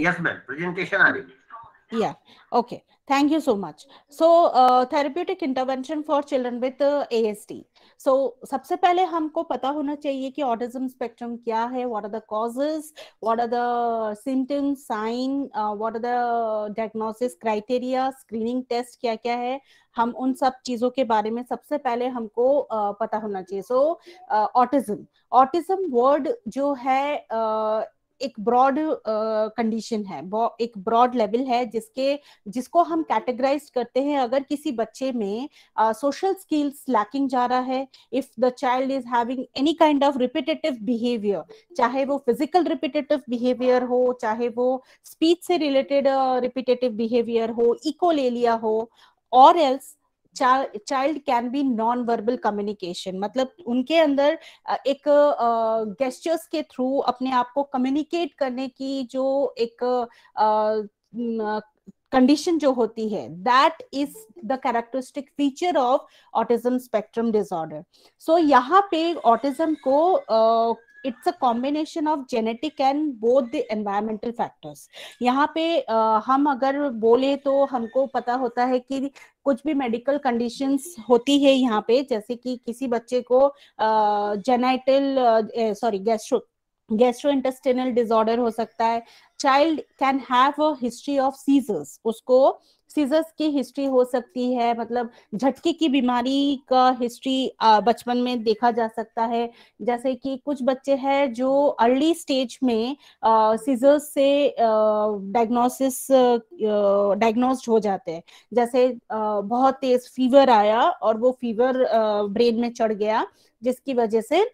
yes ma'am presentation aa rahi yeah okay thank you so much so uh, therapeutic intervention for children with uh, asd so so, सबसे पहले हमको पता होना चाहिए कि autism spectrum क्या है what are the causes what are the symptoms sign what are the diagnosis criteria screening test क्या क्या है हम उन सब चीजों के बारे में सबसे पहले हमको uh, पता होना चाहिए सो ऑटिज्म ऑटिज्म वर्ड जो है uh, एक ब्रॉड कंडीशन uh, है एक ब्रॉड लेवल है जिसके जिसको हम कैटेगराइज करते हैं अगर किसी बच्चे में सोशल स्किल्स लैकिंग जा रहा है if the child is having any kind of repetitive behaviour चाहे वो फिजिकल रिपीटेटिव बिहेवियर हो चाहे वो स्पीच से रिलेटेड रिपीटेटिव बिहेवियर हो इकोलेलिया हो और else child can be non verbal communication मतलब उनके अंदर एक गेस्टर्स के थ्रू अपने आप को कम्युनिकेट करने की जो एक कंडीशन जो होती है that is the characteristic feature of autism spectrum disorder so यहाँ पे ऑटिज्म को uh, it's a combination of genetic and both the environmental factors यहाँ पे आ, हम अगर बोले तो हमको पता होता है कि कुछ भी मेडिकल कंडीशंस होती है यहाँ पे जैसे कि किसी बच्चे को genital sorry gastro gastrointestinal disorder हो सकता है child can have a history of seizures उसको सीजर्स की हिस्ट्री हो सकती है मतलब झटके की बीमारी का हिस्ट्री बचपन में देखा जा सकता है जैसे कि कुछ बच्चे हैं जो अर्ली स्टेज में सीजर्स से डायग्नोसिस डायग्नोस्ड हो जाते हैं जैसे बहुत तेज फीवर आया और वो फीवर ब्रेन में चढ़ गया जिसकी वजह से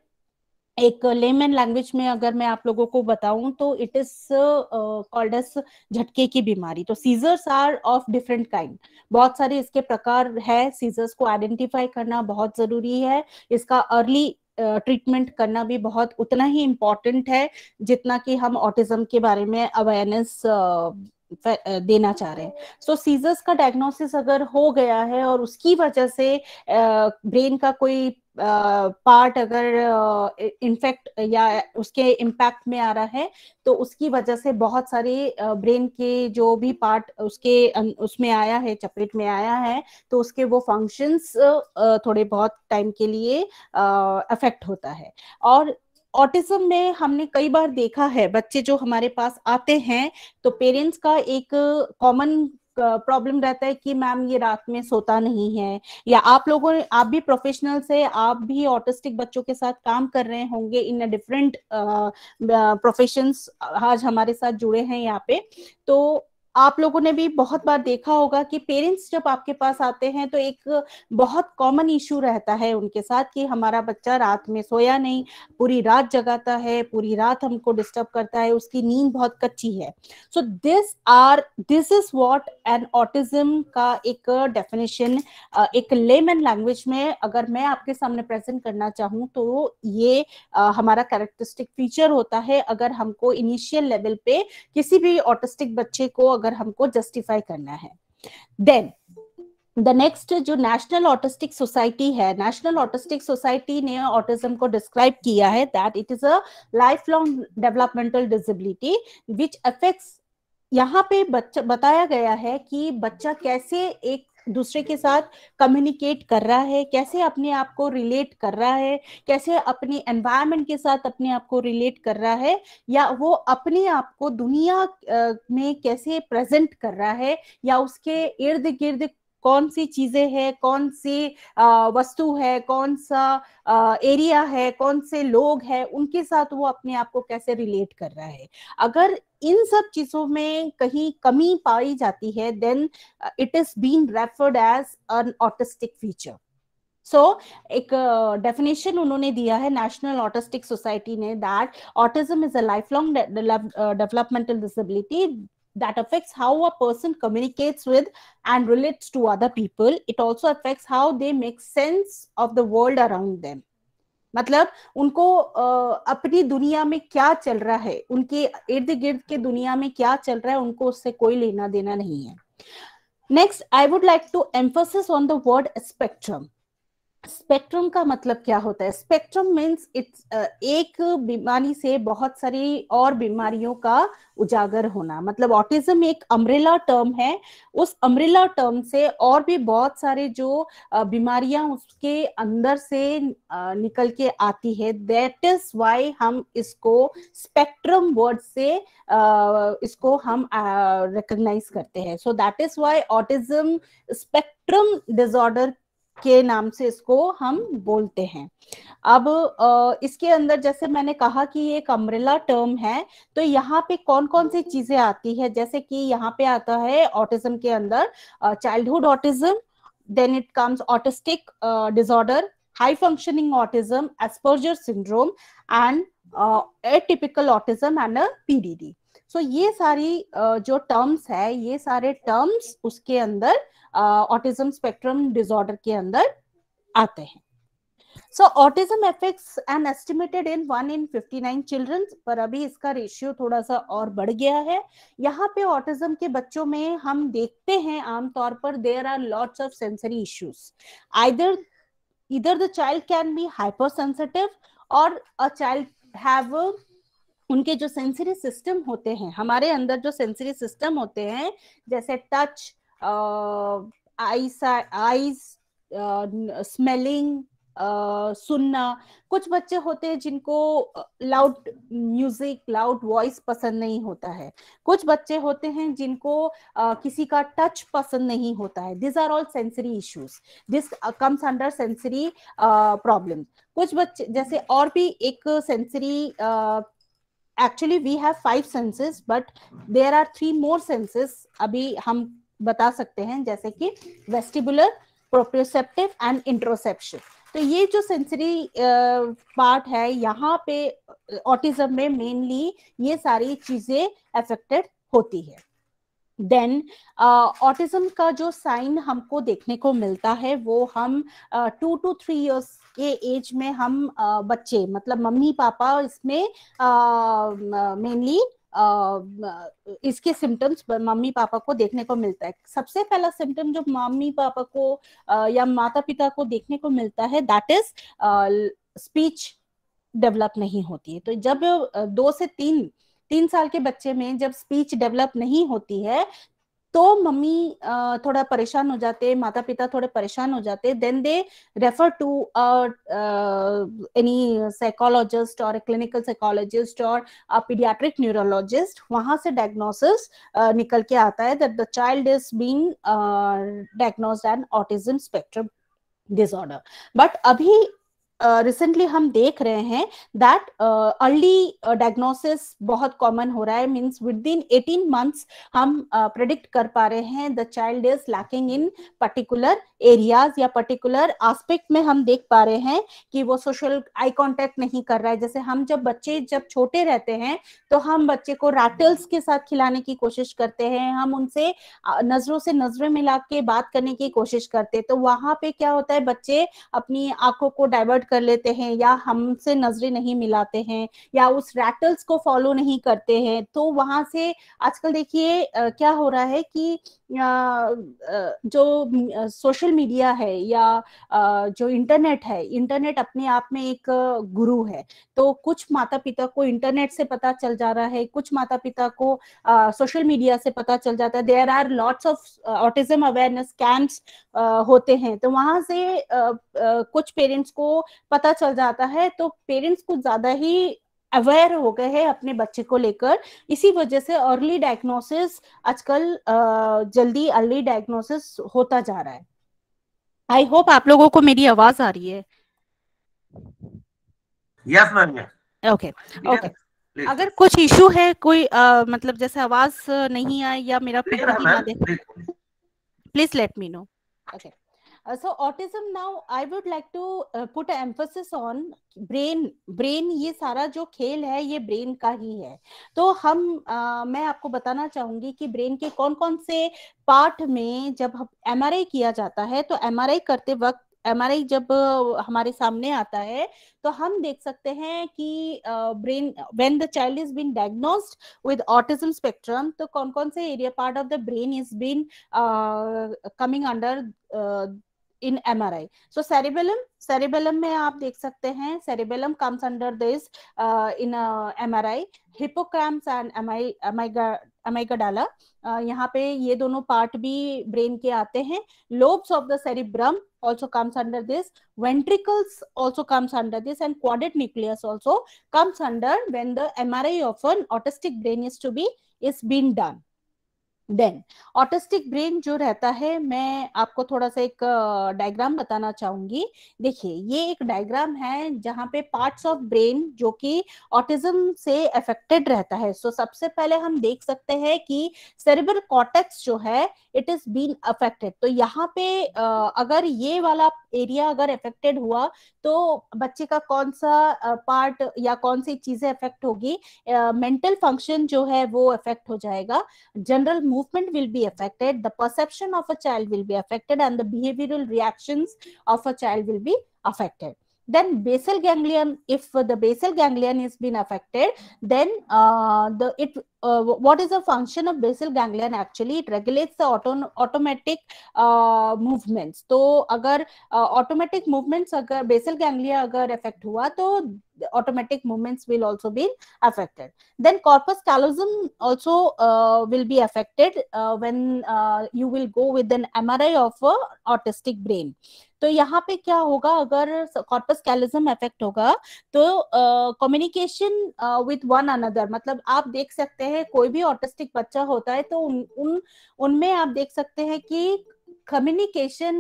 एक लेमन लैंग्वेज में अगर मैं आप लोगों को बताऊं तो इट इज कॉल्ड एस झटके की बीमारी तो seizures are of different kind बहुत सारे इसके प्रकार है सीजर्स को आइडेंटिफाई करना बहुत जरूरी है इसका अर्ली ट्रीटमेंट uh, करना भी बहुत उतना ही इम्पोर्टेंट है जितना कि हम ऑटिज्म के बारे में अवेयरनेस uh, uh, देना चाह रहे हैं सो so, सीजर्स का डायग्नोसिस अगर हो गया है और उसकी वजह से ब्रेन uh, का कोई पार्ट अगर इन्फेक्ट या उसके इम्पैक्ट में आ रहा है तो उसकी वजह से बहुत सारे ब्रेन के जो भी पार्ट उसके अं, उसमें आया है चपेट में आया है तो उसके वो फंक्शंस थोड़े बहुत टाइम के लिए अफेक्ट होता है और ऑटिज्म में हमने कई बार देखा है बच्चे जो हमारे पास आते हैं तो पेरेंट्स का एक कॉमन प्रॉब्लम रहता है कि मैम ये रात में सोता नहीं है या आप लोगों आप भी प्रोफेशनल से आप भी ऑटिस्टिक बच्चों के साथ काम कर रहे होंगे इन डिफरेंट प्रोफेशन आज हमारे साथ जुड़े हैं यहाँ पे तो आप लोगों ने भी बहुत बार देखा होगा कि पेरेंट्स जब आपके पास आते हैं तो एक बहुत कॉमन इशू रहता है उनके साथ कि हमारा बच्चा रात में सोया नहीं पूरी रात जगाता है पूरी रात हमको डिस्टर्ब करता है उसकी नींद बहुत कच्ची है so this are this is what an autism का एक डेफिनेशन एक लेमन लैंग्वेज में अगर मैं आपके सामने प्रेजेंट करना चाहूँ तो ये हमारा कैरेक्टरिस्टिक फीचर होता है अगर हमको इनिशियल लेवल पे किसी भी ऑटिस्टिक बच्चे को अगर अगर हमको जस्टिफाई करना है देन द नेक्स्ट जो नेशनल ऑटिस्टिक सोसाइटी है नेशनल ऑटिस्टिक सोसाइटी ने ऑटिज्म को डिस्क्राइब किया है that it is a life long developmental disability which affects यहाँ पे बच्चा बताया गया है कि बच्चा कैसे एक दूसरे के साथ कम्युनिकेट कर रहा है कैसे अपने आप को रिलेट कर रहा है कैसे अपने एनवायरमेंट के साथ अपने आप को रिलेट कर रहा है या वो अपने आप को दुनिया में कैसे प्रेजेंट कर रहा है या उसके इर्द गिर्द कौन सी चीजें है कौन सी वस्तु है कौन सा एरिया है कौन से लोग हैं उनके साथ वो अपने आप को कैसे रिलेट कर रहा है अगर इन सब चीजों में कहीं कमी पाई जाती है then it is been referred as an autistic feature so so, एक डेफिनेशन uh, उन्होंने दिया है नेशनल ऑटिस्टिक सोसाइटी ने that autism is a life long developmental disability that affects how a person communicates with and relates to other people it also affects how they make sense of the world around them मतलब उनको अपनी दुनिया में क्या चल रहा है उनके इर्द गिर्द के दुनिया में क्या चल रहा है उनको उससे कोई लेना देना नहीं है next I would like to emphasis on the word spectrum spectrum का मतलब क्या होता है स्पेक्ट्रम मीन्स इट्स एक बीमारी से बहुत सारी और बीमारियों का उजागर होना मतलब ऑटिज्म एक अम्ब्रेला टर्म है उस अम्ब्रेला टर्म से और भी बहुत सारे जो बीमारियां उसके अंदर से निकल के आती है दैट इज वाई हम इसको स्पेक्ट्रम वर्ड से इसको हम रिकग्नाइज करते हैं so that is why autism spectrum disorder के नाम से इसको हम बोलते हैं अब इसके अंदर जैसे मैंने कहा कि ये एक अम्ब्रेला टर्म है तो यहाँ पे कौन कौन सी चीजें आती है जैसे कि यहाँ पे आता है ऑटिज्म के अंदर childhood autism then it comes autistic disorder high functioning autism Asperger syndrome and atypical autism and PDD so ये सारी जो टर्म्स है ये सारे टर्म्स उसके अंदर ऑटिज्म स्पेक्ट्रम डिसऑर्डर के अंदर आते हैं so autism affects an estimated in one in nine children पर अभी इसका रेशियो थोड़ा सा और बढ़ गया है यहाँ पे ऑटिज्म के बच्चों में हम देखते हैं आमतौर पर there are lots of sensory issues either इधर the child can be hyper sensitive और अ चाइल्ड हैव उनके जो सेंसरी सिस्टम होते हैं हमारे अंदर जो सेंसरी सिस्टम होते हैं जैसे touch eyes eyes smelling Uh, सुनना कुछ बच्चे होते हैं जिनको लाउड म्यूजिक लाउड वॉइस पसंद नहीं होता है कुछ बच्चे होते हैं जिनको uh, किसी का टच पसंद नहीं होता है this are all sensory issues this comes under sensory problem कुछ बच्चे जैसे और भी एक sensory uh, actually we have five senses but there are three more senses अभी हम बता सकते हैं जैसे कि वेस्टिबुलर प्रोप्रोसेप्टिव एंड इंट्रोसेप्शन तो ये जो सेंसरी पार्ट uh, है यहाँ पे ऑटिज्म में मेनली ये सारी चीजें अफेक्टेड होती है देन ऑटिज्म uh, का जो साइन हमको देखने को मिलता है वो हम टू टू थ्री इयर्स के एज में हम uh, बच्चे मतलब मम्मी पापा इसमें मेनली uh, uh, इसके सिम्टम्स मम्मी पापा को देखने को मिलता है सबसे पहला सिम्टम जो मम्मी पापा को uh, या माता पिता को देखने को मिलता है दैट इज स्पीच डेवलप नहीं होती है तो जब uh, दो से तीन तीन साल के बच्चे में जब स्पीच डेवलप नहीं होती है तो मम्मी थोड़ा परेशान हो जाते माता पिता थोड़े परेशान हो जाते then they refer to any psychologist और क्लिनिकल साइकोलॉजिस्ट और पीडियाट्रिक न्यूरोलॉजिस्ट वहां से डायग्नोसिस निकल के आता है that the child is being diagnose an autism spectrum disorder but अभी रिसेंटली uh, हम देख रहे हैं दैट अर्ली डायग्नोसिस बहुत कॉमन हो रहा है means within eighteen months हम प्रेडिक्ट uh, कर पा रहे हैं the child is lacking in particular areas या पर्टिकुलर आस्पेक्ट में हम देख पा रहे हैं कि वो सोशल आई कांटेक्ट नहीं कर रहा है जैसे हम जब बच्चे जब छोटे रहते हैं तो हम बच्चे को रैटल्स के साथ खिलाने की कोशिश करते हैं हम उनसे नजरों से नजरें मिला के बात करने की कोशिश करते हैं तो वहां पे क्या होता है बच्चे अपनी आंखों को डाइवर्ट कर लेते हैं या हमसे नजरें नहीं मिलाते हैं या उस रैटल्स को फॉलो नहीं करते हैं तो वहां से आजकल देखिए क्या हो रहा है कि जो सोशल मीडिया है या जो इंटरनेट है इंटरनेट अपने आप में एक गुरु है तो कुछ माता पिता को इंटरनेट से पता चल जा रहा है कुछ माता पिता को सोशल मीडिया से पता चल जाता है there are lots of autism awareness camps होते हैं तो वहां से कुछ पेरेंट्स को पता चल जाता है तो पेरेंट्स कुछ ज्यादा ही अवेयर हो गए हैं अपने बच्चे को लेकर इसी वजह से अर्ली डायग्नोसिस आजकल जल्दी अर्ली डायग्नोसिस होता जा रहा है आई होप आप लोगों को मेरी आवाज आ रही है यस ओके ओके अगर कुछ इशू है कोई uh, मतलब जैसे आवाज नहीं आए या मेरा please let me know okay Uh, so autism now I would like to uh, put an emphasis on brain brain ये सारा जो खेल है ये brain का ही है तो हम uh, मैं आपको बताना चाहूंगी कि brain के कौन कौन से पार्ट में जब एम किया जाता है तो एम आर आई करते वक्त एम आर आई जब uh, हमारे सामने आता है तो हम देख सकते हैं कि brain when the child is been diagnosed with autism spectrum तो कौन कौन से area part of the brain is been coming under in M R I so cerebellum cerebellum में आप देख सकते हैं cerebellum comes under this in M R I hippocampus and amygdala यहाँ पे ये दोनों पार्ट भी ब्रेन के आते हैं lobes of the cerebrum also comes under this ventricles also comes under this and caudate nucleus also comes under when the M R I of an autistic brain is to be is been done then autistic brain जो रहता है मैं आपको थोड़ा सा एक diagram बताना चाहूंगी देखिए ये एक डायग्राम है जहाँ पे पार्ट्स ऑफ ब्रेन जो कि ऑटिज्म से अफेक्टेड रहता है सो so, सबसे पहले हम देख सकते हैं कि सेरेब्रल कॉटेक्स जो है इट इज बीन अफेक्टेड तो यहाँ पे अगर ये वाला एरिया अगर अफेक्टेड हुआ तो बच्चे का कौन सा पार्ट या कौन सी चीजें अफेक्ट होगी मेंटल uh, फंक्शन जो है वो अफेक्ट हो जाएगा general movement will be affected the perception of a child will be affected and the behavioural reaction of a child will be affected then basal ganglion if the basal ganglion is been affected then uh, the it uh, what is the function of basal ganglion actually it regulates the auto automatic uh, movements so agar uh, automatic movements agar basal ganglia agar affect hua to automatic movements will also be affected then corpus callosum also uh, will be affected uh, when uh, you will go with an mri of a autistic brain तो यहाँ पे क्या होगा अगर corpus कैलिज्म effect होगा तो communication with one another मतलब आप देख सकते हैं कोई भी ऑटिस्टिक बच्चा होता है तो उन उनमें उन आप देख सकते हैं कि कम्युनिकेशन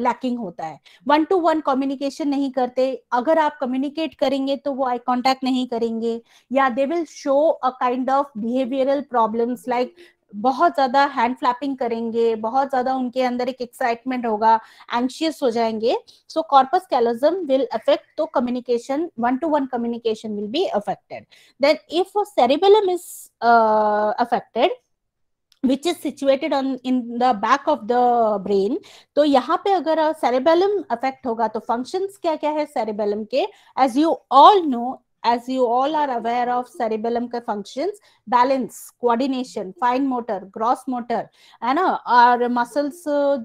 लैकिंग होता है वन टू वन कम्युनिकेशन नहीं करते अगर आप कम्युनिकेट करेंगे तो वो आई कांटेक्ट नहीं करेंगे या they will show a kind of behavioural problems like बहुत ज्यादा हैंड फ्लैपिंग करेंगे बहुत ज्यादा उनके अंदर एक एक्साइटमेंट होगा एंशियस हो जाएंगे so corpus callosum will affect तो communication one two one communication will be affected then if cerebellum is affected which is situated on in the back of the brain तो यहाँ पे अगर सेरेबेलम अफेक्ट होगा तो function क्या क्या है सेरेबेलम के as you all know as you all are aware of cerebellum ka functions balance coordination fine motor gross motor hai na our muscles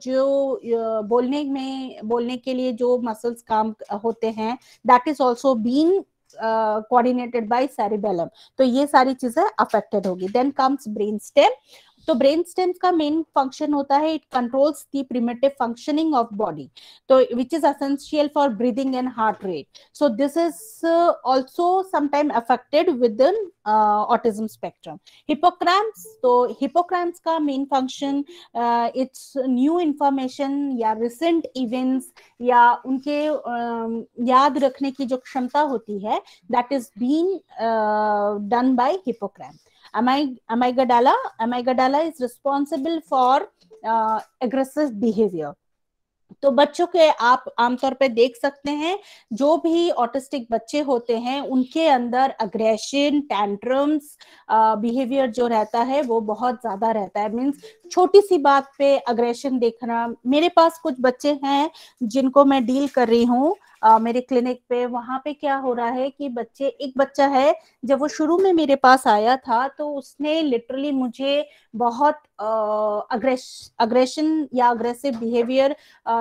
jo bolne mein bolne ke liye jo muscles kaam hote hain that is also been coordinated by cerebellum तो ये सारी चीजें affected होगी then comes brain stem तो brain stem का main function होता है it controls the primitive functioning of body तो which is essential for breathing and heart rate so this is also sometime affected with in autism spectrum hippocampus तो hippocampus का main function it's new information या recent events या उनके uh, याद रखने की जो क्षमता होती है that is been done by hippocampus amygdala amygdala is responsible for uh, aggressive behavior. तो बच्चों के आप आमतौर पर देख सकते हैं जो भी ऑटिस्टिक बच्चे होते हैं उनके अंदर अग्रेशन टेंट्रम्स बिहेवियर जो रहता है वो बहुत ज्यादा रहता है मीन्स छोटी सी बात पे अग्रेशन देखना मेरे पास कुछ बच्चे हैं जिनको मैं डील कर रही हूँ आ, मेरे क्लिनिक पे वहां पे क्या हो रहा है कि बच्चे एक बच्चा है जब वो शुरू में मेरे पास आया था तो उसने लिटरली मुझे बहुत अग्रेशन या अग्रेसिव बिहेवियर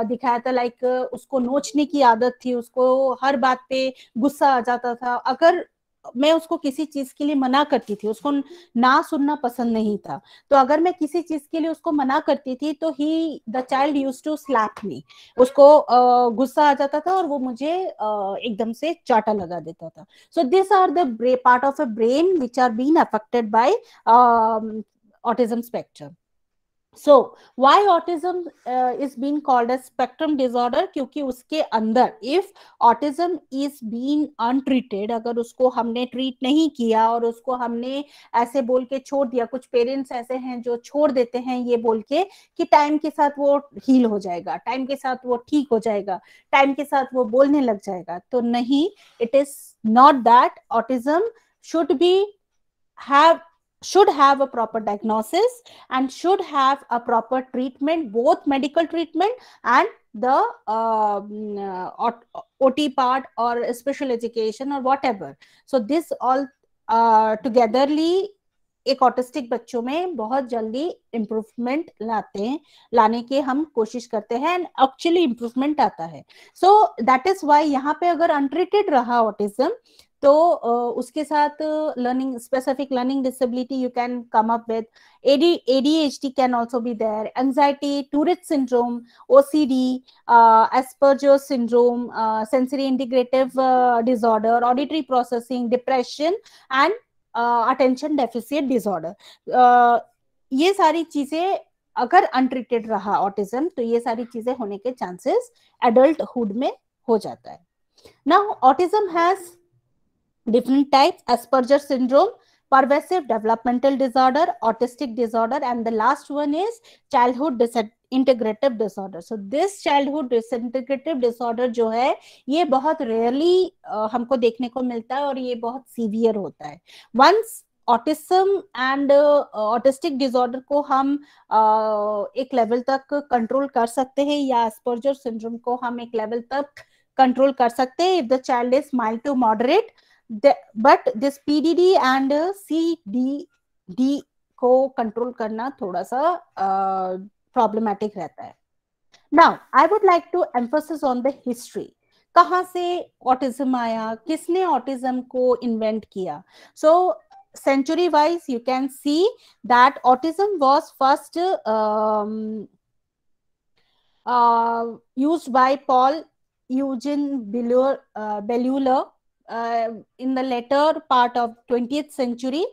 दिखाया था लाइक उसको नोचने की आदत थी उसको हर बात पे गुस्सा आ जाता था अगर मैं उसको किसी चीज के लिए मना करती थी उसको ना सुनना पसंद नहीं था तो अगर मैं किसी चीज के लिए उसको मना करती थी तो ही the child use to slap me उसको गुस्सा आ जाता था और वो मुझे एकदम से चाटा लगा देता था so this are the part of a brain which are been affected by autism spectrum so why autism is been called as spectrum disorder क्योंकि उसके अंदर if autism is been untreated अगर उसको हमने ट्रीट नहीं किया और उसको हमने ऐसे बोल के छोड़ दिया कुछ पेरेंट्स ऐसे हैं जो छोड़ देते हैं ये बोल के कि टाइम के साथ वो हील हो जाएगा टाइम के साथ वो ठीक हो जाएगा टाइम के साथ वो बोलने लग जाएगा तो नहीं it is not that autism should be have should have a proper diagnosis and should have a proper treatment both medical treatment and the uh, ot part or special education or whatever so this all uh, togetherly एक autistic बच्चों में बहुत जल्दी improvement लाते हैं लाने के हम कोशिश करते हैं एंड एक्चुअली इम्प्रूवमेंट आता है सो दैट इज वाई यहाँ पे अगर अनट्रीटेड रहा ऑटिज्म तो उसके साथ learning specific learning disability you can come up with A D ADHD can also be there anxiety Tourette syndrome OCD Asperger syndrome sensory integrative disorder auditory processing depression and attention deficit disorder ये सारी चीजें अगर untreated रहा autism तो ये सारी चीजें होने के चांसेस एडल्टहुड में हो जाता है now autism has different types asperger syndrome pervasive developmental disorder autistic disorder and the last one is childhood disintegrative disorder so this childhood disintegrative disorder jo hai ye bahut rarely uh, हमको देखने को मिलता है और ये बहुत severe hota hai once autism and autistic disorder को हम uh, एक लेवल तक कंट्रोल कर सकते हैं या एस्पर्जर सिंड्रोम को हम एक लेवल तक कंट्रोल कर सकते हैं if the child is mild to moderate the, but this PDD and D को कंट्रोल करना थोड़ा सा प्रॉब्लमेटिक uh, रहता है now I would like to emphasis on the history कहाँ से ऑटिज्म आया किसने ऑटिज्म को इन्वेंट किया so century wise you can see that autism was first use by Paul Eugen Bleuler uh, in the later part of 20th century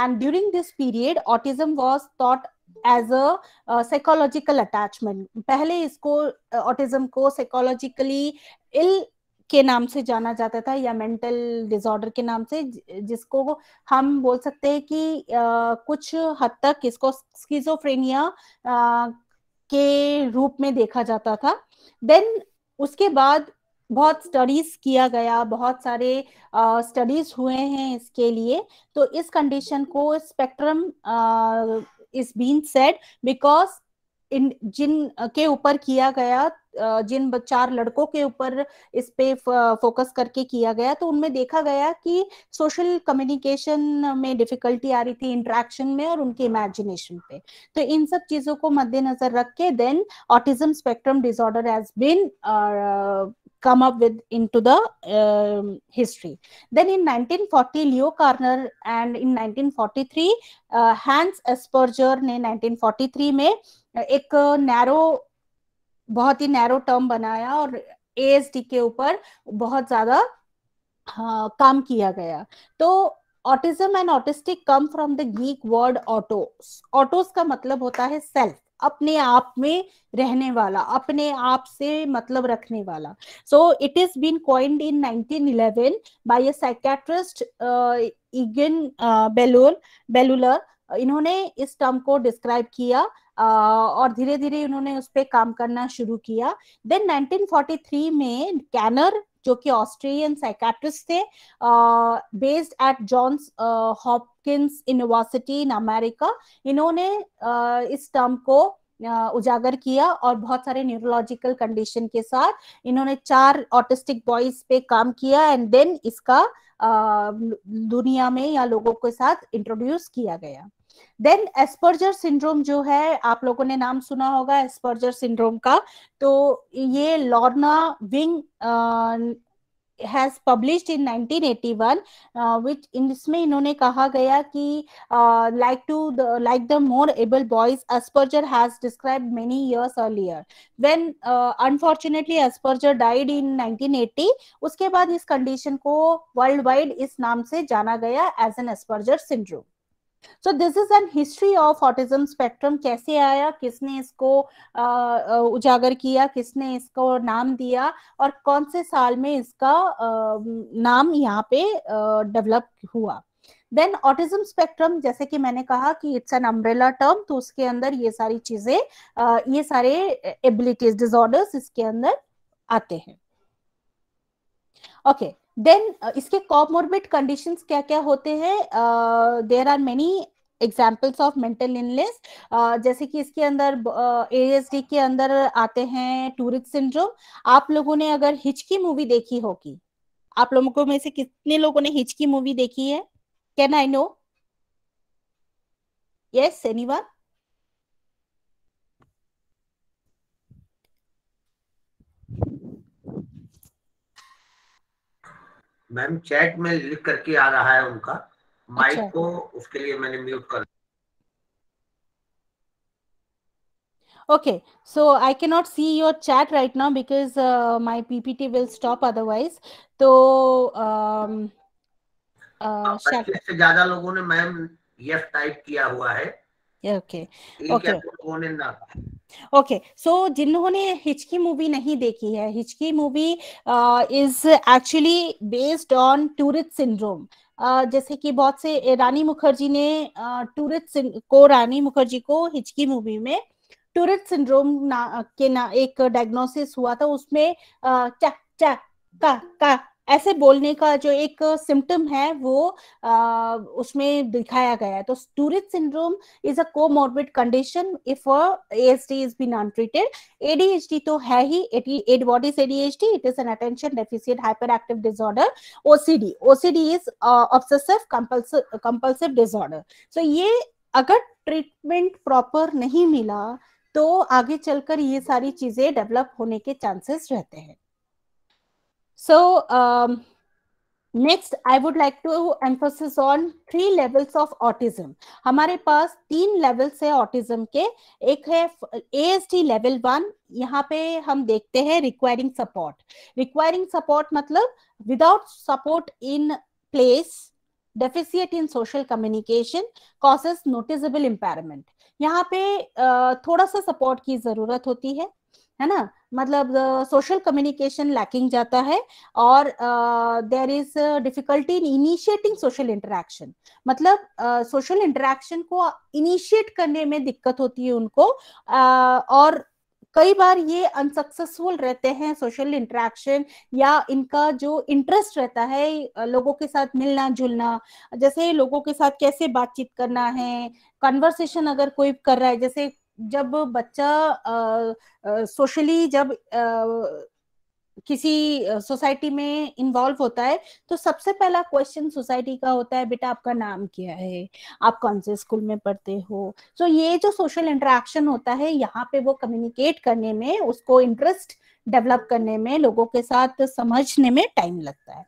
and during this period autism was thought as a psychological attachment पहले इसको autism uh, को psychologically ill के नाम से जाना जाता था या मेंटल डिसऑर्डर के नाम से जिसको हम बोल सकते हैं कि uh, कुछ हद तक इसको स्किजोफ्रेनिया uh, के रूप में देखा जाता था देन उसके बाद बहुत स्टडीज किया गया बहुत सारे स्टडीज uh, हुए हैं इसके लिए तो इस कंडीशन को spectrum is been said because in जिन के ऊपर किया गया जिन चार लड़कों के ऊपर इस पे फोकस करके किया गया तो उनमें देखा गया कि सोशल कम्युनिकेशन में डिफिकल्टी आ रही थी इंट्रैक्शन में और उनके इमेजिनेशन पे तो इन सब चीजों को मद्देनजर रख के then autism spectrum disorder has been come up with into the uh, history. Then in 1940, Leo Carner and in 1943 uh, Hans Asperger ने 1943 में एक नैरो बहुत ही नैरो टर्म बनाया और एएसडी के ऊपर बहुत ज्यादा हाँ, काम किया गया तो autism and autistic come from the Greek word autos autos का मतलब होता है सेल्फ अपने आप में रहने वाला अपने आप से मतलब रखने वाला so it is been coined in 1911 by a psychiatrist Eugen Bleuler Bleuler इन्होंने इस टर्म को डिस्क्राइब किया uh, और धीरे धीरे इन्होंने उस पर काम करना शुरू किया देन 1943 में कैनर जो कि ऑस्ट्रेलियन साइकेट्रिस्ट थे based at Johns Hopkins University in America इन्होंने uh, इस टर्म को uh, उजागर किया और बहुत सारे न्यूरोलॉजिकल कंडीशन के साथ इन्होंने चार ऑटिस्टिक बॉयज पे काम किया एंड देन इसका uh, दुनिया में या लोगों के साथ इंट्रोड्यूस किया गया देन एस्पर्जर सिंड्रोम जो है आप लोगों ने नाम सुना होगा एस्पर्जर सिंड्रोम का तो ये Lorna Wing has published in 1981 which इसमें इन्होंने कहा गया कि like to the like the more able boys Asperger has describe many years earlier when unfortunately Asperger died in 1980 उसके बाद इस कंडीशन को वर्ल्ड वाइड इस नाम से जाना गया as an Asperger syndrome so this is an history of autism spectrum कैसे आया किसने इसको उजागर किया किसने इसको नाम दिया और कौन से साल में इसका नाम यहाँ पे डेवलप हुआ देन ऑटिज्म स्पेक्ट्रम जैसे कि मैंने कहा कि इट्स एन अम्ब्रेला टर्म तो उसके अंदर ये सारी चीजें ये सारे एबिलिटीज डिसऑर्डर्स इसके अंदर आते हैं ओके okay. देन uh, इसके कॉमोर्बिड कंडीशन क्या क्या होते हैं there are many examples of mental illness जैसे कि इसके अंदर एस uh, डी के अंदर आते हैं टूरिस्ट सिंड्रोम आप लोगों ने अगर हिचकी मूवी देखी होगी आप लोगों में से कितने लोगों ने हिचकी मूवी देखी है can I know yes one ma'am chat में लिख करके आ रहा है उनका माइक अच्छा। को उसके लिए मैंने म्यूट कर okay so I can not see your chat right now because my PPT will stop otherwise तो um, uh, हाँ, ज्यादा लोगों ने मैम यस टाइप किया हुआ है ओके ओके ओके सो जिन्होंने हिचकी मूवी नहीं देखी है Hichki movie is actually based on Tourette syndrome Uh, जैसे कि बहुत से रानी मुखर्जी ने टूरिस्ट uh, को रानी मुखर्जी को हिचकी मूवी में टूरिस्ट सिंड्रोम ना, के ना एक डायग्नोसिस हुआ था उसमें uh, चा चा का का ऐसे बोलने का जो एक सिम्टम है वो आ, उसमें दिखाया गया है तो Tourette syndrome is a comorbid condition if D is non treated ADHD तो है ही A D what is ADHD it is an attention deficit active disorder OCD OCD is obsessive compulsive disorder so ये अगर ट्रीटमेंट प्रॉपर नहीं मिला तो आगे चलकर ये सारी चीजें डेवलप होने के चांसेस रहते हैं So um, next I would like to emphasis on three levels of autism हमारे पास तीन लेवल्स है ऑटिज्म के एक है एएसडी लेवल वन यहाँ पे हम देखते हैं रिक्वायरिंग सपोर्ट रिक्वायरिंग सपोर्ट मतलब without support in place deficit in social communication causes noticeable impairment यहाँ पे थोड़ा सा सपोर्ट की जरूरत होती है है ना मतलब सोशल कम्युनिकेशन लैकिंग जाता है और there is difficulty in initiating social interaction मतलब सोशल uh, इंटरेक्शन को इनिशिएट करने में दिक्कत होती है उनको uh, और कई बार ये अनसक्सेसफुल रहते हैं सोशल इंटरेक्शन या इनका जो इंटरेस्ट रहता है uh, लोगों के साथ मिलना जुलना जैसे लोगों के साथ कैसे बातचीत करना है कन्वर्सेशन अगर कोई कर रहा है जैसे जब बच्चा सोशली जब आ, किसी सोसाइटी में इन्वॉल्व होता है तो सबसे पहला क्वेश्चन सोसाइटी का होता है बेटा आपका नाम क्या है आप कौन से स्कूल में पढ़ते हो सो so, ये जो सोशल इंटरेक्शन होता है यहाँ पे वो कम्युनिकेट करने में उसको इंटरेस्ट डेवलप करने में लोगों के साथ समझने में टाइम लगता है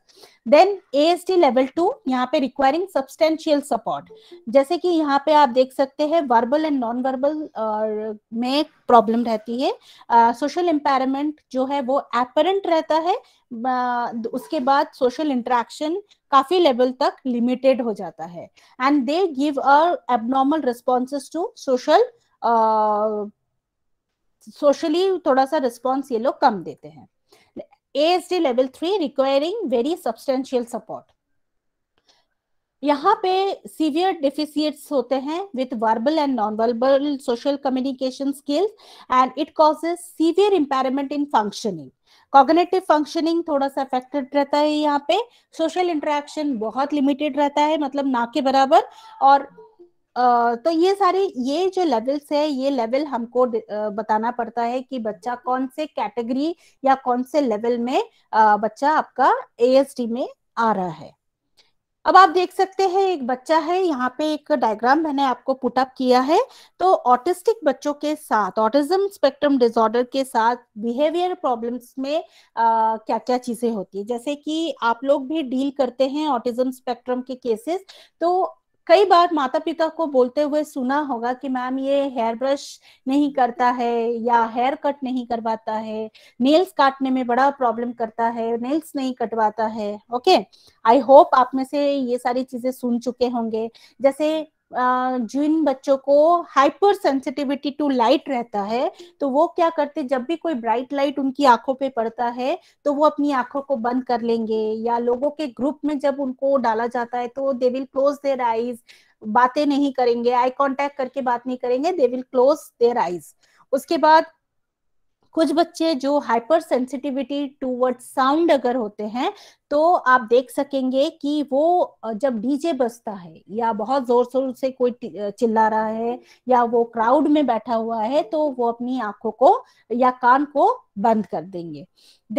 then A S T level two यहाँ पे रिक्वायरिंग सब्सटेंशियल सपोर्ट जैसे कि यहाँ पे आप देख सकते हैं वर्बल एंड नॉन वर्बल में प्रॉब्लम रहती है सोशल एम्पायरमेंट जो है वो एपरेंट रहता है uh, उसके बाद सोशल इंट्रैक्शन काफी लेवल तक लिमिटेड हो जाता है and they give a abnormal responses to social socially थोड़ा सा रिस्पॉन्स ये लोग कम देते हैं A S D level three requiring very substantial support यहाँ पे सीवियर डिफिसियट्स होते हैं with verbal and non verbal social communication skills and it causes severe impairment in functioning cognitive functioning थोड़ा सा अफेक्टेड रहता है यहाँ पे सोशल इंटरेक्शन बहुत लिमिटेड रहता है मतलब ना के बराबर और तो ये सारे ये जो लेवल्स है ये लेवल हमको बताना पड़ता है कि बच्चा कौन से कैटेगरी या कौन से लेवल में बच्चा आपका ए में आ रहा है अब आप देख सकते हैं एक बच्चा है यहाँ पे एक डायग्राम मैंने आपको पुटअप किया है तो ऑटिस्टिक बच्चों के साथ ऑटिज्म स्पेक्ट्रम डिसऑर्डर के साथ बिहेवियर प्रॉब्लम्स में आ, क्या क्या चीजें होती है जैसे कि आप लोग भी डील करते हैं ऑटिज्म स्पेक्ट्रम के केसेस तो कई बार माता पिता को बोलते हुए सुना होगा कि मैम ये हेयर ब्रश नहीं करता है या हेयर कट नहीं करवाता है नेल्स काटने में बड़ा प्रॉब्लम करता है नेल्स नहीं कटवाता है ओके आई होप आप में से ये सारी चीजें सुन चुके होंगे जैसे जिन बच्चों को हाइपर सेंसिटिविटी टू लाइट रहता है तो वो क्या करते जब भी कोई ब्राइट लाइट उनकी आंखों पे पड़ता है तो वो अपनी आंखों को बंद कर लेंगे या लोगों के ग्रुप में जब उनको डाला जाता है तो they will close their eyes बातें नहीं करेंगे आई कांटेक्ट करके बात नहीं करेंगे they will close their eyes उसके बाद कुछ बच्चे जो हाइपर सेंसिटिविटी टूवर्ड साउंड अगर होते हैं तो आप देख सकेंगे कि वो जब डीजे बजता है या बहुत जोर शोर से कोई चिल्ला रहा है या वो क्राउड में बैठा हुआ है तो वो अपनी आंखों को या कान को बंद कर देंगे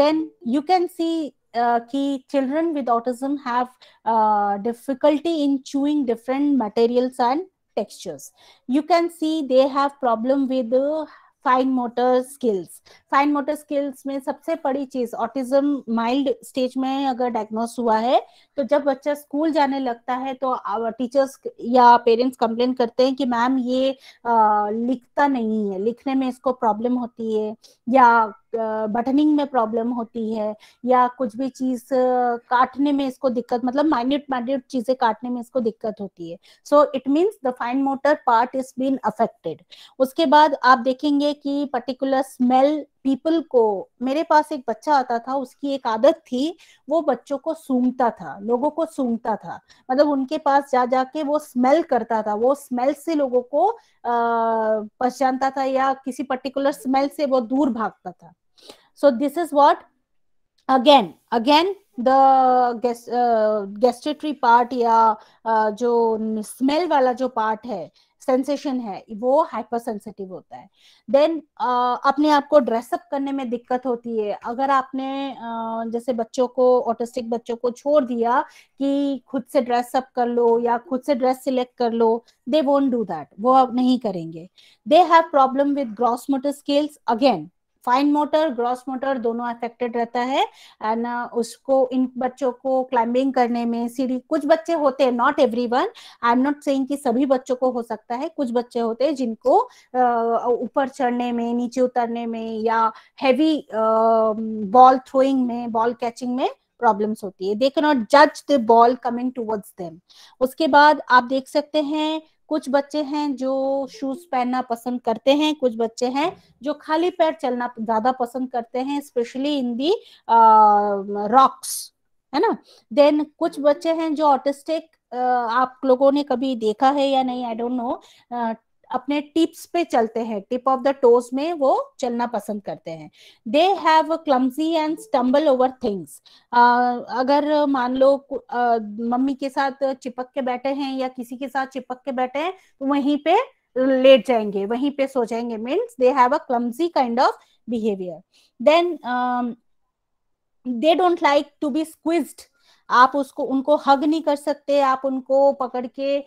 देन यू कैन सी कि children with autism have difficulty in chewing different materials and textures you can see they have problem with fine motor skills fine motor skills में सबसे बड़ी चीज ऑटिज्म माइल्ड स्टेज में अगर diagnose हुआ है तो जब बच्चा स्कूल जाने लगता है तो टीचर्स या पेरेंट्स कंप्लेन करते हैं कि मैम ये आ, लिखता नहीं है लिखने में इसको प्रॉब्लम होती है या बटनिंग में प्रॉब्लम होती है या कुछ भी चीज काटने में इसको दिक्कत मतलब माइन्यूट माइन्यूट चीजें काटने में इसको दिक्कत होती है so it means the fine motor part is been affected उसके बाद आप देखेंगे कि पर्टिकुलर स्मेल पीपल को मेरे पास एक बच्चा आता था उसकी एक आदत थी वो बच्चों को सूंघता था लोगों को सूंघता था मतलब उनके पास जा जाके वो स्मेल करता था वो स्मेल से लोगों को पहचानता था या किसी पर्टिकुलर स्मेल से वो दूर भागता था so this is what again again the guest uh, gestatory part या uh, जो smell वाला जो part है सेंसेशन है वो सेंसिटिव होता है देन uh, अपने आप को ड्रेसअप करने में दिक्कत होती है अगर आपने uh, जैसे बच्चों को ऑटिस्टिक बच्चों को छोड़ दिया कि खुद से ड्रेसअप कर लो या खुद से ड्रेस सिलेक्ट कर लो दे वोंट डू दैट वो अब नहीं करेंगे they have problem with gross motor skills again fine motor gross motor दोनों अफेक्टेड रहता है एंड uh, उसको इन बच्चों को क्लाइंबिंग करने में सीढ़ी कुछ बच्चे होते हैं not every one I am not saying कि सभी बच्चों को हो सकता है कुछ बच्चे होते हैं जिनको uh, ऊपर चढ़ने में नीचे उतरने में या हैवी बॉल थ्रोइंग में बॉल कैचिंग में प्रॉब्लम्स होती है दे के नॉट जज the ball coming towards them उसके बाद आप देख सकते हैं कुछ बच्चे हैं जो शूज पहनना पसंद करते हैं कुछ बच्चे हैं जो खाली पैर चलना ज्यादा पसंद करते हैं स्पेशली इन दी रॉक्स है ना देन कुछ बच्चे हैं जो ऑटिस्टिक Uh, आप लोगों ने कभी देखा है या नहीं आई डोंट नो अपने टिप्स पे चलते हैं टिप ऑफ द टोज में वो चलना पसंद करते हैं they have clumsy and stumble over things अगर मान लो uh, मम्मी के साथ चिपक के बैठे हैं या किसी के साथ चिपक के बैठे हैं तो वहीं पे लेट जाएंगे वहीं पे सो जाएंगे means they have a clumsy kind of behaviour then they don't like to be squeezed आप उसको उनको हग नहीं कर सकते आप उनको पकड़ के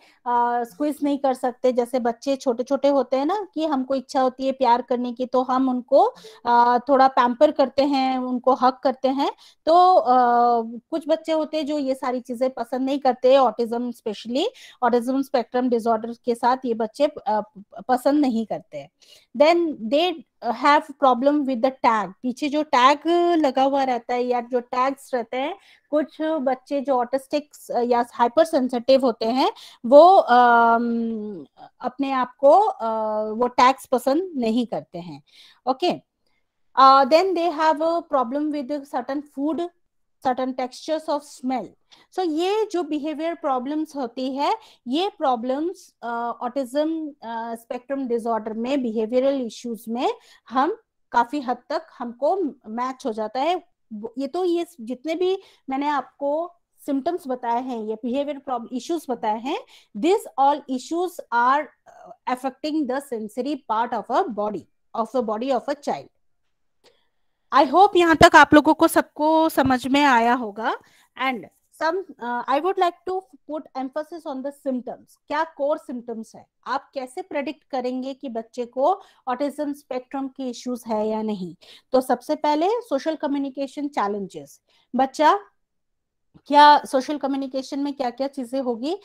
स्क्विज नहीं कर सकते जैसे बच्चे छोटे छोटे होते हैं ना कि हमको इच्छा होती है प्यार करने की तो हम उनको आ, थोड़ा पैम्पर करते हैं उनको हक करते हैं तो आ, कुछ बच्चे होते हैं जो ये सारी चीजें पसंद नहीं करते autism specially autism spectrum disorder के साथ ये बच्चे पसंद नहीं करते then they have problem with the tag पीछे जो टैग लगा हुआ रहता है या जो टैग्स रहते हैं कुछ बच्चे जो ऑटिस्टिक्स या हाइपर सेंसिटिव होते हैं वो आ, अपने आप को वो टैग्स पसंद नहीं करते हैं okay then they have problem with certain food certain textures of smell so ये जो बिहेवियर प्रॉब्लम्स होती है ये प्रॉब्लम्स ऑटिज्म स्पेक्ट्रम डिसऑर्डर में बिहेवियरल इश्यूज में हम काफी हद तक हमको मैच हो जाता है ये तो ये जितने भी मैंने आपको सिम्टम्स बताए हैं ये बिहेवियर प्रॉब्लम इश्यूज बताए हैं this all issues are affecting the sensory part of a body of the body of a child I hope यहाँ तक आप लोगों को सबको समझ में आया होगा and some I would like to put emphasis on the symptoms क्या कोर सिम्टम्स है आप कैसे प्रेडिक्ट करेंगे कि बच्चे को ऑटिज्म स्पेक्ट्रम के इश्यूज है या नहीं तो सबसे पहले सोशल कम्युनिकेशन चैलेंजेस बच्चा क्या सोशल कम्युनिकेशन में क्या क्या चीजें होगी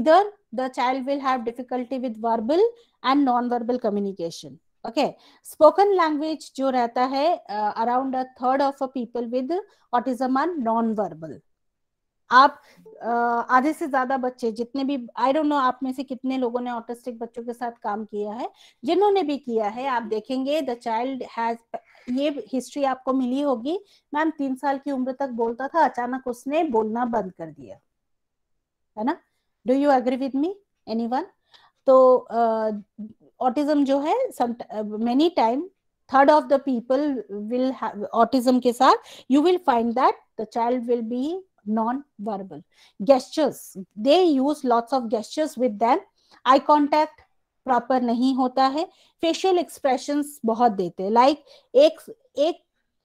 इधर the child will have difficulty with verbal and non verbal communication okay spoken language जो रहता है around a third of a people with autism are non verbal आप uh, आधे से ज्यादा बच्चे जितने भी आई डोंट नो आप में से कितने लोगों ने ऑटिस्टिक बच्चों के साथ काम किया है जिन्होंने भी किया है आप देखेंगे द चाइल्ड हैज ये हिस्ट्री आपको मिली होगी मैम तीन साल की उम्र तक बोलता था अचानक उसने बोलना बंद कर दिया है ना do you agree with me any तो uh, ऑटिज्म जो है many time third of the people will autism के साथ you will find that the child will be non verbal gestures they use lots of gestures with them eye contact proper नहीं होता है facial expression बहुत देते हैं like एक एक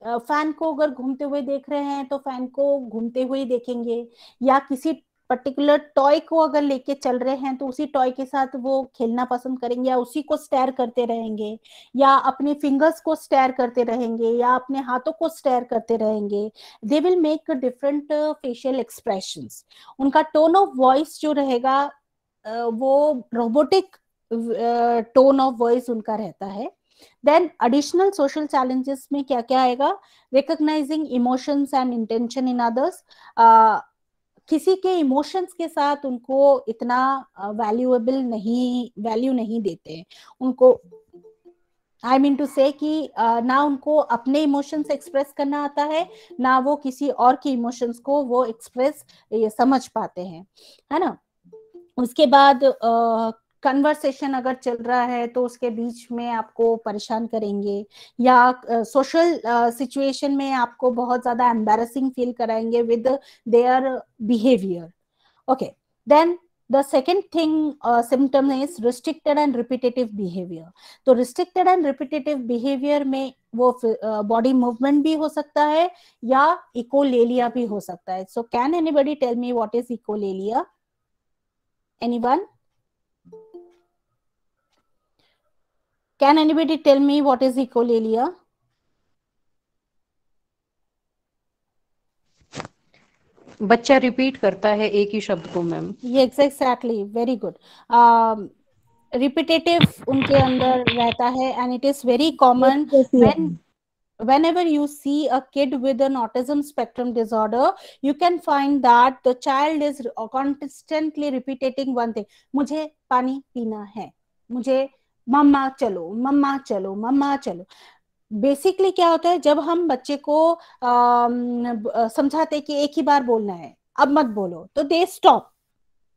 फैन uh, को अगर घूमते हुए देख रहे हैं तो फैन को घूमते हुए देखेंगे या किसी पर्टिकुलर टॉय को अगर लेके चल रहे हैं तो उसी टॉय के साथ वो खेलना पसंद करेंगे या उसी को स्टेयर करते रहेंगे या अपने फिंगर्स को स्टेयर करते रहेंगे या अपने हाथों को स्टेयर करते रहेंगे they will make different facial expression उनका टोन ऑफ वॉइस जो रहेगा वो रोबोटिक टोन ऑफ वॉइस उनका रहता है देन अडिशनल सोशल चैलेंजेस में क्या क्या आएगा recognising emotions and intention in others किसी के इमोशंस के साथ उनको इतना वैल्यूएबल नहीं वैल्यू नहीं देते उनको आई मीन टू से कि ना उनको अपने इमोशंस एक्सप्रेस करना आता है ना वो किसी और के इमोशंस को वो एक्सप्रेस समझ पाते हैं है ना उसके बाद uh, कन्वर्सेशन अगर चल रहा है तो उसके बीच में आपको परेशान करेंगे या सोशल सिचुएशन में आपको बहुत ज्यादा एम्बेरसिंग फील कराएंगे with their behaviour okay then the second thing symptom is restricted and repetitive behaviour तो रिस्ट्रिक्टेड एंड रिपीटेटिव बिहेवियर में वो बॉडी uh, मूवमेंट भी हो सकता है या इकोलेलिया भी हो सकता है so can anybody tell me what is echolalia one Can anybody tell me what is echolalia? बच्चा रिपीट करता है एक ही शब्द को मैम ये एग्जैक्टली वेरी गुड रिपीटेटिव उनके अंदर रहता है and it is very common when whenever you see a kid with an autism spectrum disorder you can find that the child is constantly repeating one thing mujhe pani peena hai mujhe मम्मा चलो मम्मा चलो मम्मा चलो basically क्या होता है जब हम बच्चे को समझाते कि एक ही बार बोलना है अब मत बोलो तो they stop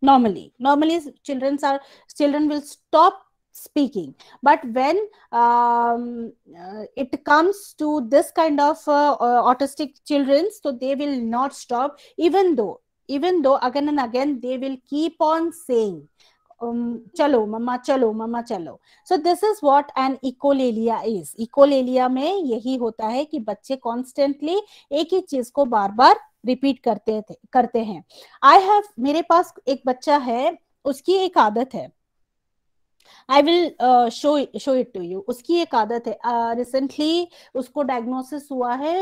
normally normally children are children will stop speaking but when it comes to this kind of autistic childrens तो they will not stop even though even though again and again they will keep on saying Um, चलो मम्मा चलो मम्मा चलो so this is what an echolalia is echolalia में यही होता है कि बच्चे कॉन्स्टेंटली एक ही चीज को बार बार रिपीट करते थे करते हैं आई हैव मेरे पास एक बच्चा है उसकी एक आदत है I will show show it to you उसकी एक आदत है रिसेंटली uh, उसको डायग्नोसिस हुआ है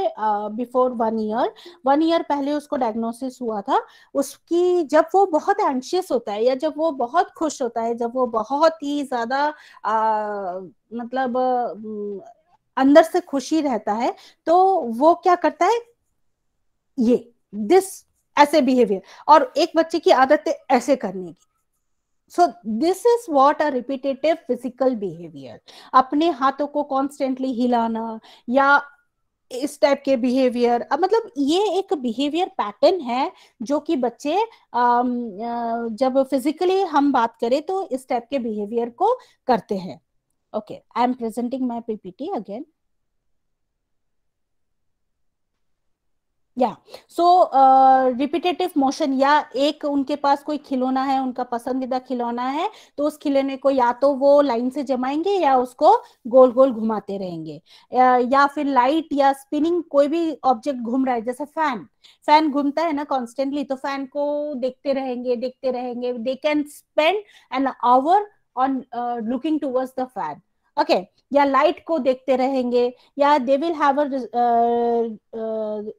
before one year one year पहले उसको डायग्नोसिस हुआ था उसकी जब वो बहुत एंशियस होता है या जब वो बहुत खुश होता है जब वो बहुत ही ज्यादा uh, मतलब uh, अंदर से खुशी रहता है तो वो क्या करता है ये दिस ऐसे बिहेवियर और एक बच्चे की आदत है ऐसे करने की so this is what a repetitive physical behaviour अपने हाथों को कॉन्स्टेंटली हिलाना या इस टाइप के बिहेवियर मतलब ये एक बिहेवियर पैटर्न है जो कि बच्चे जब फिजिकली हम बात करें तो इस टाइप के बिहेवियर को करते हैं okay I am presenting my PPT again या सो रिपीटेटिव मोशन या एक उनके पास कोई खिलौना है उनका पसंदीदा खिलौना है तो उस खिलौने को या तो वो लाइन से जमाएंगे या उसको गोल गोल घुमाते रहेंगे uh, या फिर लाइट या स्पिनिंग कोई भी ऑब्जेक्ट घूम रहा है जैसे फैन फैन घूमता है ना कॉन्स्टेंटली तो फैन को देखते रहेंगे देखते रहेंगे they can spend an hour on looking towards the fan okay okay, या लाइट को देखते रहेंगे या they will have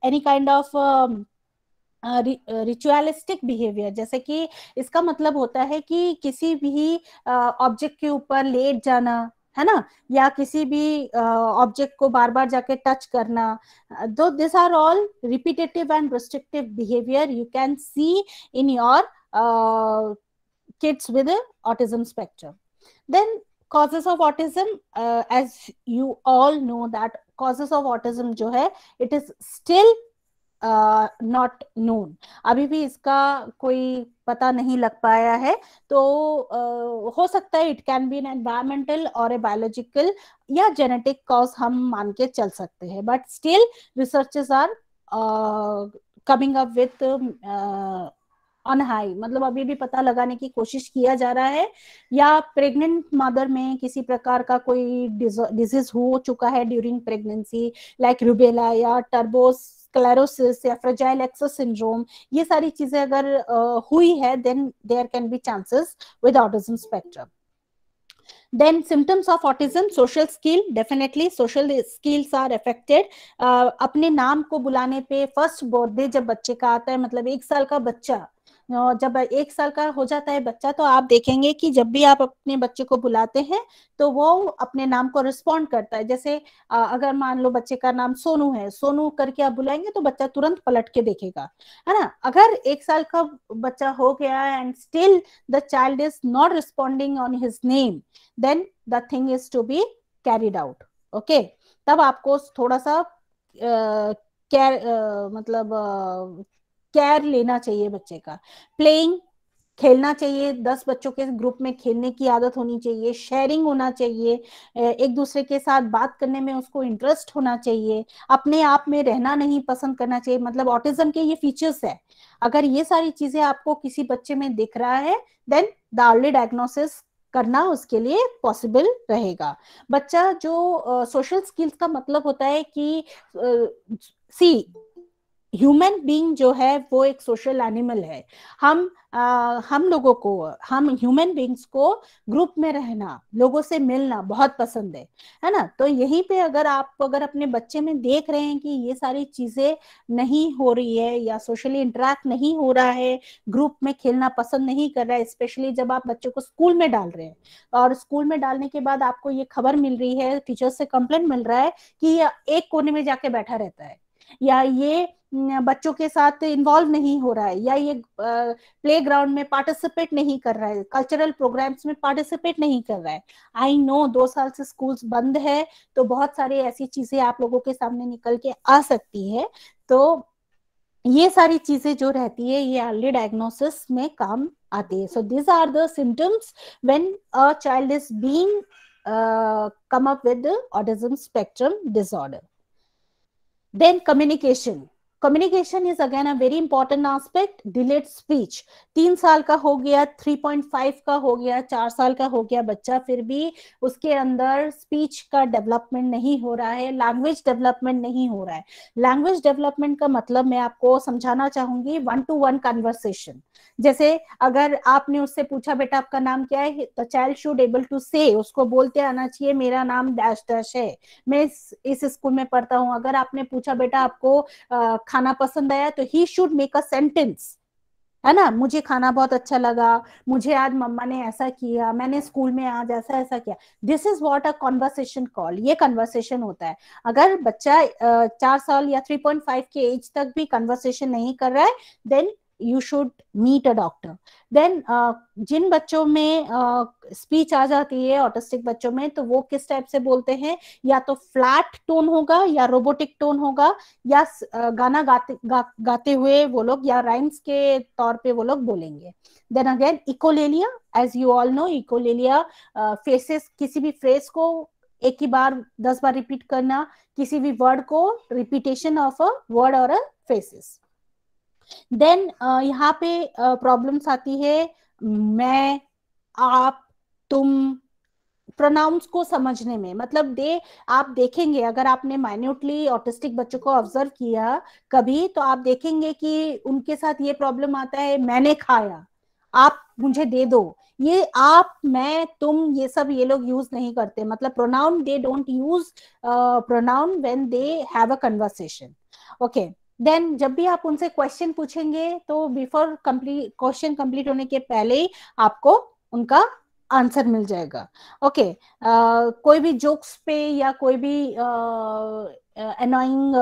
any kind of ritualistic behaviour जैसे कि इसका मतलब होता है कि किसी भी ऑब्जेक्ट uh, के ऊपर लेट जाना है ना या किसी भी ऑब्जेक्ट uh, को बार बार जाके टच करना दो this are all repetitive and restrictive behaviour you can see in your kids with autism spectrum then causes of autism uh, as you all know that causes of autism जो है it is still not uh, known अभी भी इसका कोई पता नहीं लग पाया है तो uh, हो सकता है it can be an environmental और ए बायोलॉजिकल या जेनेटिक कॉज हम मान के चल सकते हैं but still researches are coming up with on high मतलब अभी भी पता लगाने की कोशिश किया जा रहा है या प्रेग्नेंट मदर में किसी प्रकार का कोई डिजीज हो चुका है ड्यूरिंग प्रेगनेंसी लाइक रूबेला या टर्बोस क्लेरोसिस या फ्रेजाइल एक्सेस सिंड्रोम ये सारी चीजें अगर uh, हुई है then there can be chances with autism spectrum then symptoms of autism social skill definitely social skills are affected uh, अपने नाम को बुलाने पे फर्स्ट बर्थडे जब बच्चे का आता है मतलब एक साल का बच्चा जब एक साल का हो जाता है बच्चा तो आप देखेंगे कि जब भी आप अपने बच्चे को बुलाते हैं तो वो अपने नाम को रिस्पॉन्ड करता है जैसे अगर मान लो बच्चे का नाम सोनू है सोनू करके आप बुलाएंगे तो बच्चा तुरंत पलट के देखेगा है ना अगर एक साल का बच्चा हो गया and still the child is not responding on his name then the thing is to be carried out okay तब आपको थोड़ा सा uh, uh, uh, मतलब uh, केयर लेना चाहिए बच्चे का प्लेइंग खेलना चाहिए दस बच्चों के ग्रुप में खेलने की आदत होनी चाहिए शेयरिंग होना चाहिए एक दूसरे के साथ बात करने में उसको इंटरेस्ट होना चाहिए अपने आप में रहना नहीं पसंद करना चाहिए मतलब ऑटिज्म के ये फीचर्स है अगर ये सारी चीजें आपको किसी बच्चे में दिख रहा है देन द अर्ली डायग्नोसिस करना उसके लिए पॉसिबल रहेगा बच्चा जो सोशल uh, स्किल्स का मतलब होता है कि सी uh, ह्यूमन बीइंग जो है वो एक सोशल एनिमल है हम आ, हम लोगों को हम ह्यूमन बींग्स को ग्रुप में रहना लोगों से मिलना बहुत पसंद है है ना तो यहीं पे अगर आप अगर अपने बच्चे में देख रहे हैं कि ये सारी चीजें नहीं हो रही है या सोशली इंटरेक्ट नहीं हो रहा है ग्रुप में खेलना पसंद नहीं कर रहा है स्पेशली जब आप बच्चों को स्कूल में डाल रहे हैं और स्कूल में डालने के बाद आपको ये खबर मिल रही है टीचर से कंप्लेन मिल रहा है कि ये एक कोने में जाके बैठा रहता है या ये बच्चों के साथ इन्वॉल्व नहीं हो रहा है या ये प्ले ग्राउंड में पार्टिसिपेट नहीं कर रहा है कल्चरल प्रोग्राम्स में पार्टिसिपेट नहीं कर रहा है आई नो दो साल से स्कूल्स बंद है तो बहुत सारी ऐसी चीजें आप लोगों के सामने निकल के आ सकती है तो ये सारी चीजें जो रहती है ये अर्ली डायग्नोसिस में काम आती है so these are the symptoms a child is being come up with autism spectrum disorder Then communication. Communication is again a very important aspect delayed speech तीन साल का हो गया फाइव का हो गया चार साल का हो गया बच्चा फिर भी उसके अंदर स्पीच का डेवलपमेंट नहीं हो रहा है लैंग्वेज डेवलपमेंट नहीं हो रहा है लैंग्वेज डेवलपमेंट का मतलब मैं आपको समझाना चाहूंगी वन टू वन कन्वर्सेशन जैसे अगर आपने उससे पूछा बेटा आपका नाम क्या है the child should able to say उसको बोलते आना चाहिए मेरा नाम डैश डैश है मैं इस, इस स्कूल में पढ़ता हूँ अगर आपने पूछा बेटा आपको खाना पसंद आया तो he should make a sentence है ना मुझे खाना बहुत अच्छा लगा मुझे आज मम्मा ने ऐसा किया मैंने स्कूल में आज ऐसा ऐसा किया this is what a conversation call ये कन्वर्सेशन होता है अगर बच्चा चार साल या थ्री पॉइंट फाइव के एज तक भी कन्वर्सेशन नहीं कर रहा है then you should meet a doctor then जिन बच्चों में स्पीच uh, आ जाती है ऑटिस्टिक बच्चों में तो वो किस टाइप से बोलते हैं या तो फ्लैट टोन होगा या रोबोटिक टोन होगा या uh, गाना गाते गा, गाते हुए वो लोग या राइम्स के तौर पे वो लोग बोलेंगे then again echolalia as you all know echolalia phrases किसी भी फ्रेस को एक ही बार दस बार रिपीट करना किसी भी वर्ड को रिपीटेशन ऑफ अ वर्ड और अ फेसेस देन uh, यहाँ पे प्रॉब्लम्स uh, आती है मैं आप तुम प्रोनाउंस को समझने में मतलब दे आप देखेंगे अगर आपने माइन्यूटली ऑटिस्टिक बच्चों को ऑब्जर्व किया कभी तो आप देखेंगे कि उनके साथ ये प्रॉब्लम आता है मैंने खाया आप मुझे दे दो ये आप मैं तुम ये सब ये लोग यूज नहीं करते मतलब pronoun they don't use pronoun when they have a conversation okay then जब भी आप उनसे क्वेश्चन पूछेंगे तो बिफोर कंप्लीट क्वेश्चन कंप्लीट होने के पहले ही आपको उनका आंसर मिल जाएगा ओके okay, uh, कोई भी जोक्स पे या कोई भी अनोइंग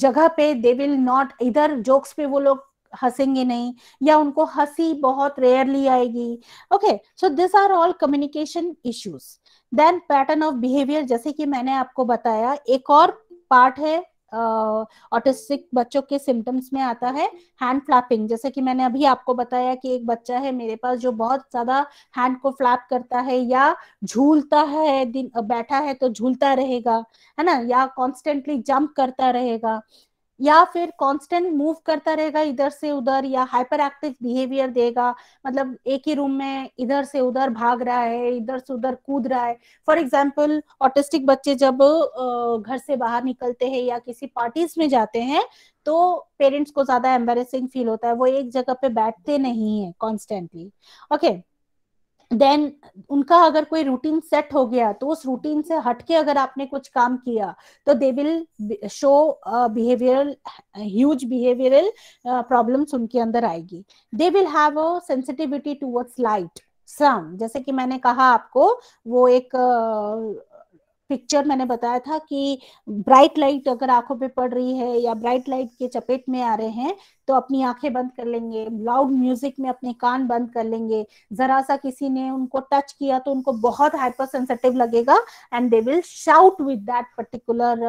जगह पे दे विल नॉट इधर जोक्स पे वो लोग हंसेंगे नहीं या उनको हंसी बहुत रेयरली आएगी okay so this are all communication issues then pattern of behaviour जैसे कि मैंने आपको बताया एक और पार्ट है ऑटिस्टिक बच्चों के सिम्टम्स में आता है हैंड फ्लैपिंग जैसे कि मैंने अभी आपको बताया कि एक बच्चा है मेरे पास जो बहुत ज्यादा हैंड को फ्लैप करता है या झूलता है दिन बैठा है तो झूलता रहेगा है ना या कॉन्स्टेंटली जंप करता रहेगा या फिर कांस्टेंट मूव करता रहेगा इधर से उधर या हाइपर एक्टिव बिहेवियर देगा मतलब एक ही रूम में इधर से उधर भाग रहा है इधर से उधर कूद रहा है फॉर एग्जाम्पल ऑटिस्टिक बच्चे जब घर से बाहर निकलते हैं या किसी पार्टीज में जाते हैं तो पेरेंट्स को ज्यादा एम्बेसिंग फील होता है वो एक जगह पे बैठते नहीं है कॉन्स्टेंटली ओके okay. देन उनका अगर कोई रूटीन सेट हो गया तो उस रूटीन से हटके अगर आपने कुछ काम किया तो they will show behavioural huge behavioural problems उनके अंदर आएगी they will have a sensitivity towards light sound जैसे कि मैंने कहा आपको वो एक पिक्चर uh, मैंने बताया था कि ब्राइट लाइट अगर आंखों पे पड़ रही है या ब्राइट लाइट के चपेट में आ रहे हैं तो अपनी आंखें बंद कर लेंगे लाउड म्यूजिक में अपने कान बंद कर लेंगे जरा सा किसी ने उनको टच किया तो उनको बहुत हाइपर सेंसिटिव लगेगा and they will shout with that particular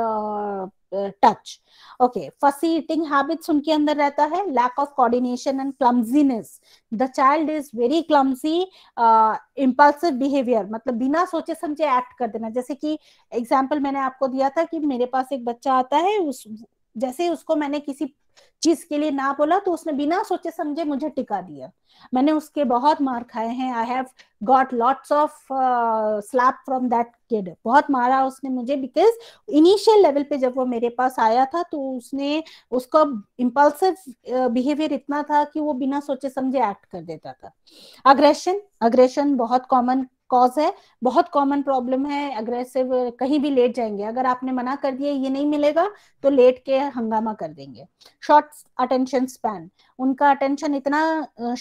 touch okay fussy eating habits उनके अंदर रहता है lack of coordination and clumsiness the child is very clumsy impulsive behaviour मतलब बिना सोचे समझे एक्ट कर देना जैसे कि एग्जाम्पल मैंने आपको दिया था कि मेरे पास एक बच्चा आता है उस जैसे उसको मैंने किसी चीज के लिए ना बोला तो उसने बिना सोचे समझे मुझे टिका दिया मैंने उसके बहुत मार खाए हैं I have got lots of slap from that kid बहुत मारा उसने मुझे बिकॉज इनिशियल लेवल पे जब वो मेरे पास आया था तो उसने उसका इम्पल्सिव बिहेवियर uh, इतना था कि वो बिना सोचे समझे एक्ट कर देता था अग्रेशन अग्रेशन बहुत कॉमन कॉज है बहुत कॉमन प्रॉब्लम है अग्रेसिव कहीं भी लेट जाएंगे अगर आपने मना कर दिया ये नहीं मिलेगा तो लेट के हंगामा कर देंगे शॉर्ट अटेंशन स्पैन उनका अटेंशन इतना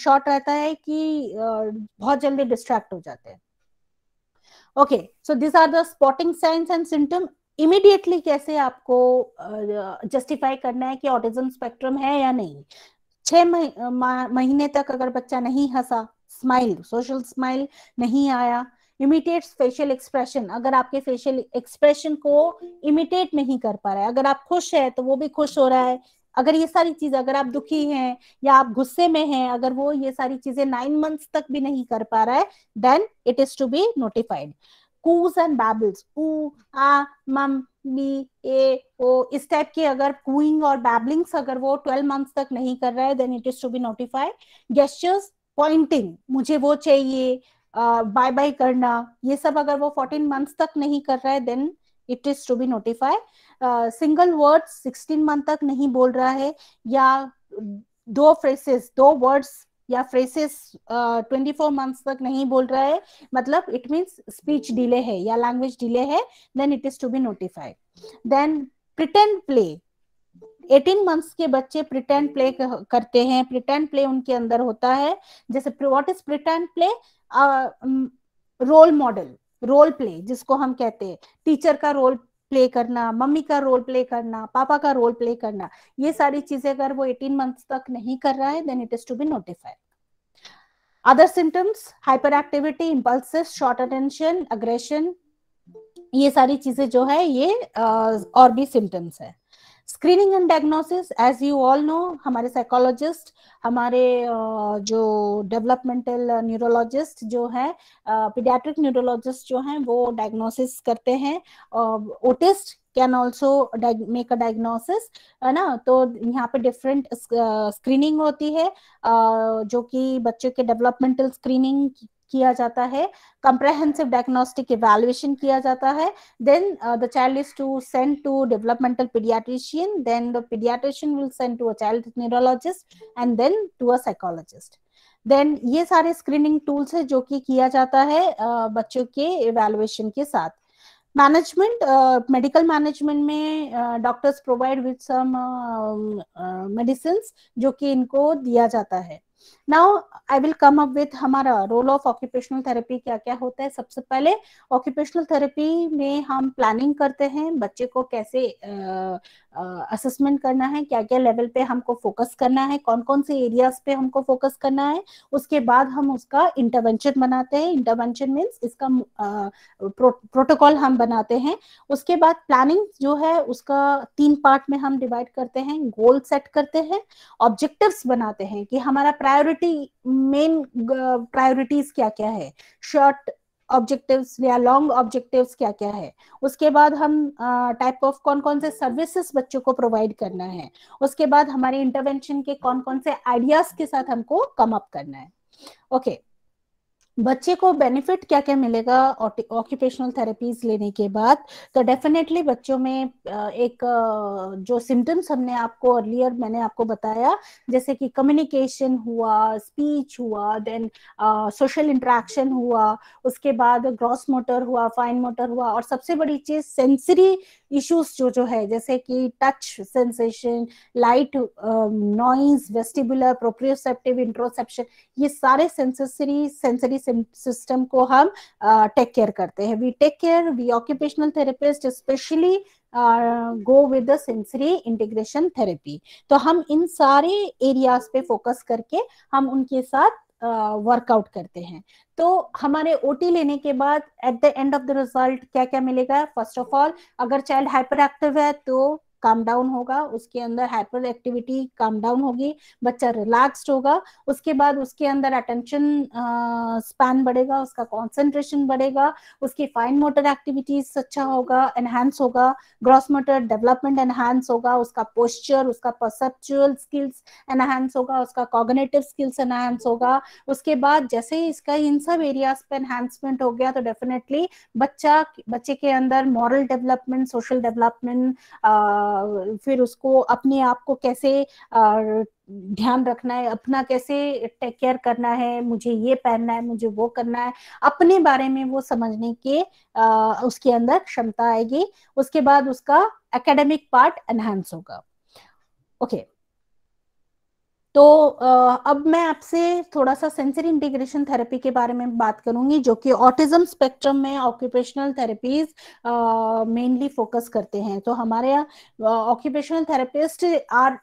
शॉर्ट रहता है कि बहुत जल्दी डिस्ट्रैक्ट हो जाते हैं okay so this are the spotting signs and symptom immediately कैसे आपको जस्टिफाई uh, करना है कि ऑटिज्म स्पेक्ट्रम है या नहीं छह महीने तक अगर बच्चा नहीं हंसा स्माइल सोशल स्माइल नहीं आया इमिटेट फेशियल एक्सप्रेशन अगर आपके फेशियल एक्सप्रेशन को इमिटेट नहीं कर पा रहा है अगर आप खुश है तो वो भी खुश हो रहा है अगर ये सारी चीज अगर आप दुखी हैं या आप गुस्से में हैं अगर वो ये सारी चीजें नाइन मंथ्स तक भी नहीं कर पा रहा है then it is to be notified coos and babbles ऊ आ मम बी ए ओ इस टाइप के अगर कूइंग और बैबलिंग्स अगर वो ट्वेल्व मंथ्स तक नहीं कर रहा है then it is to be notified gestures pointing मुझे वो चाहिए बाय बाय करना ये सब अगर वो फोर्टीन मंथ तक नहीं कर रहा है then it is to be notify single word sixteen month तक नहीं बोल रहा है या दो फ्रेसेस दो वर्ड्स या फ्रेसेस ट्वेंटी फोर मंथ तक नहीं बोल रहा है मतलब इट मीन्स स्पीच डिले है या लैंग्वेज डिले है then it is to be notified then pretend play eighteen months के बच्चे प्रिटेंड प्ले करते हैं प्रिटेंड प्ले उनके अंदर होता है जैसे what is pretend play role model role play जिसको हम कहते हैं टीचर का रोल प्ले करना मम्मी का रोल प्ले करना पापा का रोल प्ले करना ये सारी चीजें अगर वो 18 मंथ्स तक नहीं कर रहा है then it is to be notified other symptoms hyper activity impulses short attention aggression ये सारी चीजें जो है ये और भी सिम्टम्स है screening and diagnosis as you all know हमारे साइकोलॉजिस्ट हमारे जो डेवलपमेंटल न्यूरोलॉजिस्ट जो है पीडियाट्रिक न्यूरोलॉजिस्ट जो हैं वो डायग्नोसिस करते हैं autist can also make a diagnosis है ना तो यहाँ पे डिफरेंट स्क्रीनिंग होती है जो कि बच्चों के डेवलपमेंटल स्क्रीनिंग किया जाता है कंप्रेहेंसिव डायग्नोस्टिक इवेल्युएशन किया जाता है then the child is to send to developmental paediatrician then the paediatrician will send to a child neurologist and then to a psychologist then ये सारे स्क्रीनिंग टूल्स है जो कि किया जाता है uh, बच्चों के इवेल्युएशन के साथ मैनेजमेंट मेडिकल मैनेजमेंट में doctors provide with some medicine जो कि इनको दिया जाता है now I will come up with हमारा रोल ऑफ ऑक्यूपेशनल थेरेपी क्या क्या होता है सबसे पहले ऑक्यूपेशनल थेरेपी में हम प्लानिंग करते हैं बच्चे को कैसे असेसमेंट करना है क्या क्या लेवल पे हमको फोकस करना है कौन कौन से एरियाज पे हमको फोकस करना है उसके बाद हम उसका इंटरवेंशन बनाते हैं इंटरवेंशन मीन्स इसका प्रो, प्रोटोकॉल हम बनाते हैं उसके बाद प्लानिंग जो है उसका तीन पार्ट में हम डिवाइड करते हैं गोल सेट करते हैं ऑब्जेक्टिव्स बनाते हैं कि हमारा प्रायोरिटी प्रायोरिटी मेन प्रायोरिटीज क्या क्या है शॉर्ट ऑब्जेक्टिव्स या लॉन्ग ऑब्जेक्टिव्स क्या क्या है उसके बाद हम टाइप uh, ऑफ कौन कौन से सर्विसेज बच्चों को प्रोवाइड करना है उसके बाद हमारे इंटरवेंशन के कौन कौन से आइडियाज के साथ हमको कम अप करना है ओके okay. बच्चे को बेनिफिट क्या क्या मिलेगा ऑक्यूपेशनल थेरेपीज लेने के बाद तो डेफिनेटली बच्चों में एक जो सिम्टम्स हमने आपको अर्लियर मैंने आपको बताया जैसे कि कम्युनिकेशन हुआ स्पीच हुआ देन सोशल इंट्रैक्शन हुआ उसके बाद ग्रॉस मोटर हुआ फाइन मोटर हुआ और सबसे बड़ी चीज सेंसरी इश्यूज जो जो है जैसे कि touch sensation light noise vestibular proprioceptive interoception ये सारे सेंसरी सेंसरी सिस्टम को हम टेक uh, केयर करते हैं we take care we occupational therapist specially go with the sensory integration therapy तो हम इन सारे एरियाज पे फोकस करके हम उनके साथ वर्कआउट करते हैं तो हमारे ओटी लेने के बाद at the end of the result क्या क्या मिलेगा फर्स्ट ऑफ ऑल अगर चाइल्ड हाइपर एक्टिव है तो काम डाउन होगा उसके अंदर हाइपर एक्टिविटी काम डाउन होगी बच्चा रिलैक्स्ड होगा उसके बाद उसके अंदर अटेंशन स्पैन बढ़ेगा उसका कॉन्सेंट्रेशन बढ़ेगा उसकी फाइन मोटर एक्टिविटीज अच्छा होगा एनहेंस होगा ग्रॉस मोटर डेवलपमेंट एनहेंस होगा उसका पोस्चर उसका परसेप्चुअल स्किल्स एनहेंस होगा उसका कॉग्नेटिव स्किल्स एनहेंस होगा उसके बाद जैसे ही इसका इन सब एरियाज पे एनहेंसमेंट हो गया तो डेफिनेटली बच्चा बच्चे के अंदर मॉरल डेवलपमेंट सोशल डेवलपमेंट फिर उसको अपने आप को कैसे ध्यान रखना है अपना कैसे टेक केयर करना है मुझे ये पहनना है मुझे वो करना है अपने बारे में वो समझने के आ, उसके अंदर क्षमता आएगी उसके बाद उसका एकेडमिक पार्ट एनहेंस होगा ओके okay. तो अब मैं आपसे थोड़ा सा सेंसरी इंटीग्रेशन थेरेपी के बारे में बात करूंगी जो कि ऑटिज्म स्पेक्ट्रम में ऑक्यूपेशनल थेरेपीज मेनली फोकस करते हैं तो हमारे यहाँ occupational therapist are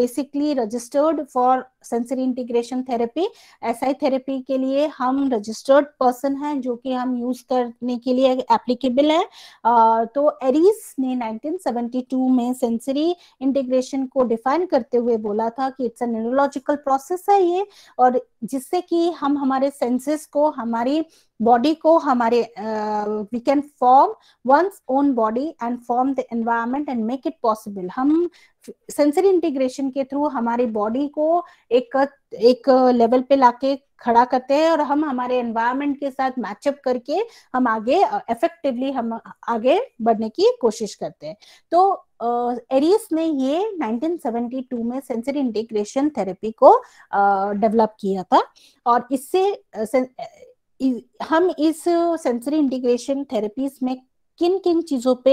basically registered for sensory integration therapy SI therapy के लिए हम रजिस्टर्ड पर्सन हैं जो कि हम यूज करने के लिए एप्लीकेबल है आ, तो एरिस ने 1972 में सेंसरी इंटीग्रेशन को डिफाइन करते हुए बोला था कि इट्स न्यूरोलॉजिकल प्रोसेस है ये और जिससे कि हम हमारे सेंसेस को हमारी बॉडी को हमारे we can form one's own body and form the environment and make it possible हम सेंसरी इंटीग्रेशन के थ्रू हमारी बॉडी को एक एक लेवल पे लाके खड़ा करते हैं और हम हमारे एनवायरमेंट के साथ मैचअप करके हम आगे इफेक्टिवली हम आगे बढ़ने की कोशिश करते हैं तो एरियस ने ये 1972 में सेंसरी इंटीग्रेशन थेरेपी को डेवलप किया था और इससे हम इस सेंसरी इंटीग्रेशन थेरेपीज में किन किन चीजों पे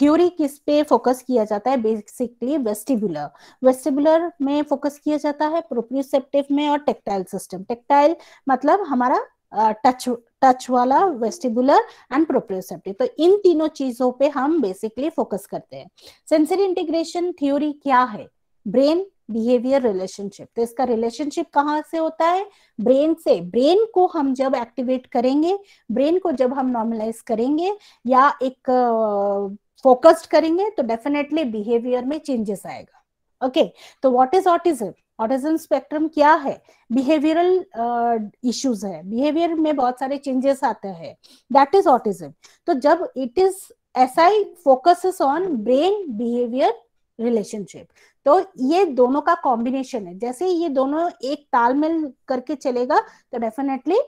थ्योरी किस पे फोकस किया जाता है बेसिकली वेस्टिबुलर वेस्टिबुलर में फोकस किया जाता है प्रोप्रियोसेप्टिव में और टेक्टाइल सिस्टम टेक्टाइल मतलब हमारा टच टच वाला वेस्टिबुलर एंड प्रोप्रियोसेप्टिव तो इन तीनों चीजों पे हम बेसिकली फोकस करते हैं सेंसरी इंटीग्रेशन थ्योरी क्या है ब्रेन बिहेवियर रिलेशनशिप तो इसका रिलेशनशिप कहाँ से होता है ब्रेन से ब्रेन को हम जब एक्टिवेट करेंगे ब्रेन को जब हम नॉर्मलाइज करेंगे या एक फोकस्ड uh, करेंगे तो डेफिनेटली बिहेवियर में चेंजेस आएगा ओके okay, तो what is autism autism spectrum क्या है बिहेवियरल इश्यूज uh, है बिहेवियर में बहुत सारे चेंजेस आते हैं दैट इज ऑटिज्म तो जब it is SI focuses on brain behaviour relationship तो ये दोनों का कॉम्बिनेशन है जैसे ये दोनों एक तालमेल करके चलेगा तो डेफिनेटली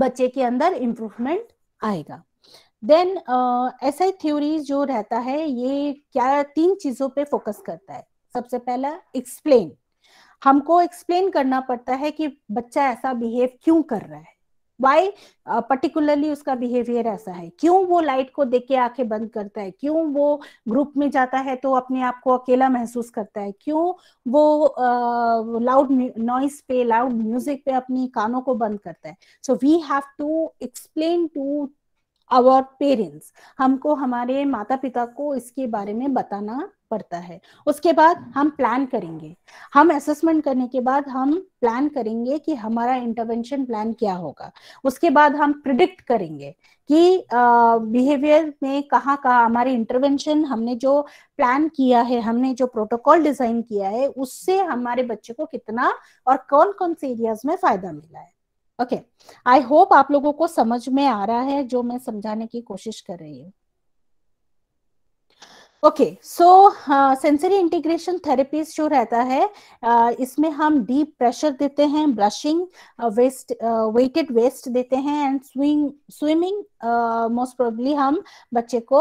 बच्चे के अंदर इम्प्रूवमेंट आएगा देन ऐसा थ्योरी जो रहता है ये क्या तीन चीजों पे फोकस करता है सबसे पहला एक्सप्लेन हमको एक्सप्लेन करना पड़ता है कि बच्चा ऐसा बिहेव क्यों कर रहा है वाई पर्टिकुलरली uh, उसका बिहेवियर ऐसा है क्यों वो लाइट को देख के आंखें बंद करता है क्यों वो ग्रुप में जाता है तो अपने आप को अकेला महसूस करता है क्यों वो लाउड uh, नॉइस पे लाउड म्यूजिक पे अपनी कानों को बंद करता है so we have to explain to our parents हमको हमारे माता पिता को इसके बारे में बताना पड़ता है उसके बाद हम प्लान करेंगे हम असेसमेंट करने के बाद हम प्लान करेंगे कि हमारा इंटरवेंशन प्लान क्या होगा उसके बाद हम प्रिडिक्ट करेंगे कि बिहेवियर में कहाँ कहाँ हमारे इंटरवेंशन हमने जो प्लान किया है हमने जो प्रोटोकॉल डिजाइन किया है उससे हमारे बच्चे को कितना और कौन कौन से एरियाज में फायदा मिला है ओके आई होप आप लोगों को समझ में आ रहा है जो मैं समझाने की कोशिश कर रही हूँ okay so sensory integration therapies जो रहता है uh, इसमें हम डीप प्रेशर देते हैं ब्रशिंग वेस्ट वेटेड वेस्ट देते हैं and swing swimming most probably हम बच्चे को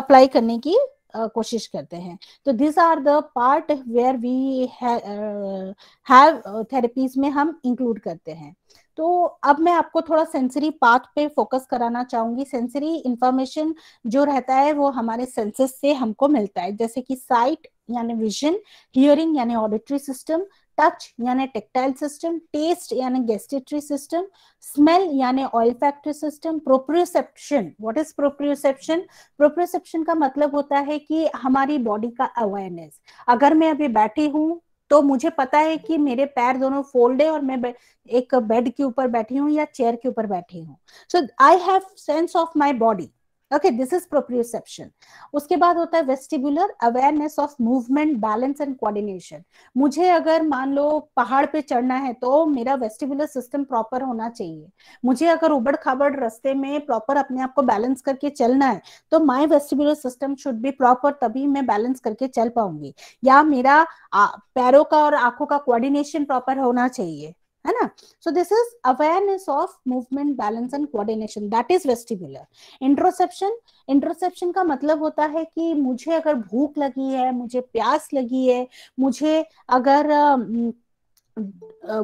अप्लाई uh, करने की कोशिश करते हैं तो this are the part where we have therapies में हम इंक्लूड करते हैं तो अब मैं आपको थोड़ा सेंसरी पाथ पे फोकस कराना चाहूंगी सेंसरी इंफॉर्मेशन जो रहता है वो हमारे सेंसेस से हमको मिलता है जैसे कि साइट यानी विजन हियरिंग यानी ऑडिटरी सिस्टम टच यानी टेक्टाइल सिस्टम टेस्ट यानी गेस्टिट्री सिस्टम स्मेल यानी olfactory system proprioception what is proprioception proprioception का मतलब होता है कि हमारी बॉडी का अवेयरनेस अगर मैं अभी बैठी हूँ तो मुझे पता है कि मेरे पैर दोनों फोल्ड है और मैं एक बेड के ऊपर बैठी हूँ या चेयर के ऊपर बैठी हूँ so I have sense of my body okay this is proprioception उसके बाद होता है vestibular awareness of movement balance and coordination मुझे अगर मान लो पहाड़ पे चढ़ना है तो मेरा वेस्टिबुलर सिस्टम प्रॉपर होना चाहिए मुझे अगर उबड़ खाबड़ रस्ते में प्रॉपर अपने आप को बैलेंस करके चलना है तो my vestibular system should be proper तभी मैं बैलेंस करके चल पाऊंगी या मेरा पैरों का और आंखों का कोऑर्डिनेशन प्रॉपर होना चाहिए है ना so this is awareness of movement balance and coordination that is vestibular interoception interoception का मतलब होता है कि मुझे अगर भूख लगी है मुझे प्यास लगी है मुझे अगर uh,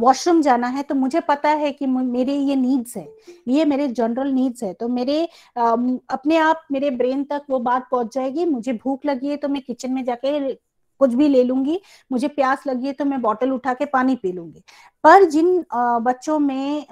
वॉशरूम जाना है तो मुझे पता है कि मेरे ये नीड्स है ये मेरे जनरल नीड्स है तो मेरे अपने आप मेरे ब्रेन तक वो बात पहुंच जाएगी मुझे भूख लगी है तो मैं किचन में जाके कुछ भी ले लूंगी मुझे प्यास लगी है तो मैं बॉटल उठा के पानी पी लूंगी पर जिन बच्चों में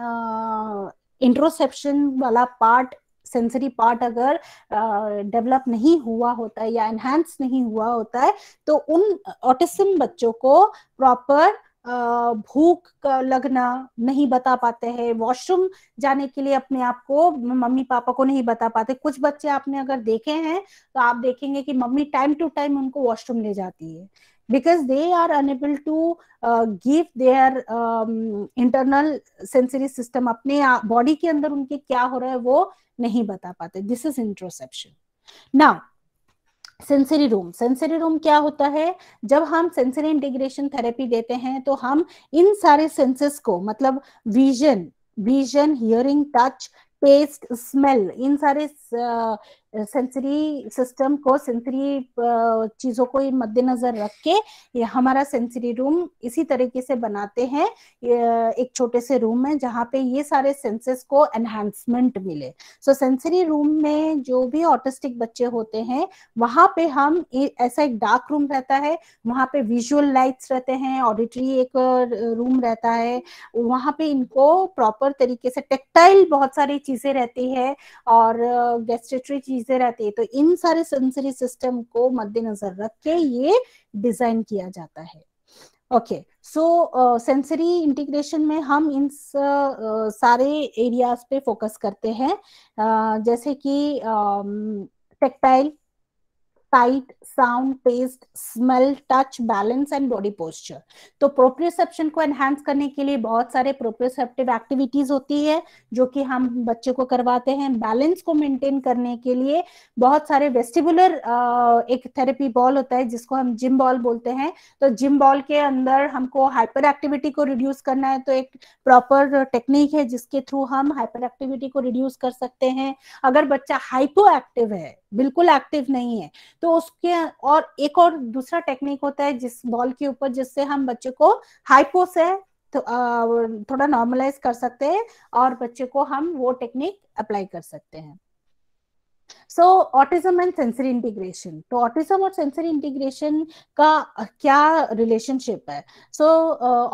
इंट्रोसेप्शन वाला पार्ट सेंसरी पार्ट अगर डेवलप नहीं हुआ होता है या एनहेंस नहीं हुआ होता है तो उन ऑटिसम बच्चों को प्रॉपर भूख लगना नहीं बता पाते हैं वॉशरूम जाने के लिए अपने आप को मम्मी पापा को नहीं बता पाते कुछ बच्चे आपने अगर देखे हैं तो आप देखेंगे कि मम्मी टाइम टू टाइम उनको वॉशरूम ले जाती है because they are unable to give their internal sensory system अपने बॉडी के अंदर उनके क्या हो रहा है वो नहीं बता पाते this is interoception now sensory room sensory room क्या होता है जब हम सेंसरी इंटीग्रेशन थेरेपी देते हैं तो हम इन सारे सेंसेस को मतलब vision vision hearing touch taste smell इन सारे सेंसरी सिस्टम को सेंसरी चीजों को मद्देनजर रख के हमारा सेंसरी रूम इसी तरीके से बनाते हैं एक छोटे से रूम में जहाँ पे ये सारे सेंसेस को एनहांसमेंट मिले सो सेंसरी रूम में जो भी ऑटिस्टिक बच्चे होते हैं वहां पे हम ऐसा एक डार्क रूम रहता है वहां पे विजुअल लाइट्स रहते हैं ऑडिटरी एक रूम रहता है वहां पे इनको प्रॉपर तरीके से टेक्टाइल बहुत सारी चीजें रहती है और गेस्टेटरी चीज चीजें रहती है तो इन सारे सेंसरी सिस्टम को मद्देनजर रख के ये डिजाइन किया जाता है ओके सो सेंसरी इंटीग्रेशन में हम इन uh, सारे एरियाज पे फोकस करते हैं uh, जैसे कि tactile um, sight sound taste smell touch balance and body posture तो प्रोप्रियोसेप्शन को एनहांस करने के लिए बहुत सारे प्रोप्रियोसेप्टिव एक्टिविटीज होती है जो कि हम बच्चे को करवाते हैं बैलेंस को मेंटेन करने के लिए बहुत सारे वेस्टिबुलर एक थेरेपी बॉल होता है जिसको हम जिम बॉल बोलते हैं तो जिम बॉल के अंदर हमको हाइपर एक्टिविटी को रिड्यूस करना है तो एक प्रॉपर टेक्निक है जिसके थ्रू हम हाइपर एक्टिविटी को रिड्यूस कर सकते हैं अगर बच्चा हाइपो एक्टिव है बिल्कुल एक्टिव नहीं है तो उसके और एक और दूसरा टेक्निक होता है जिस बॉल के ऊपर जिससे हम बच्चे को हाइपो से तो, थोड़ा नॉर्मलाइज कर सकते हैं और बच्चे को हम वो टेक्निक अप्लाई कर सकते हैं so autism and sensory integration तो ऑटिज्म और सेंसरी इंटीग्रेशन का क्या रिलेशनशिप है so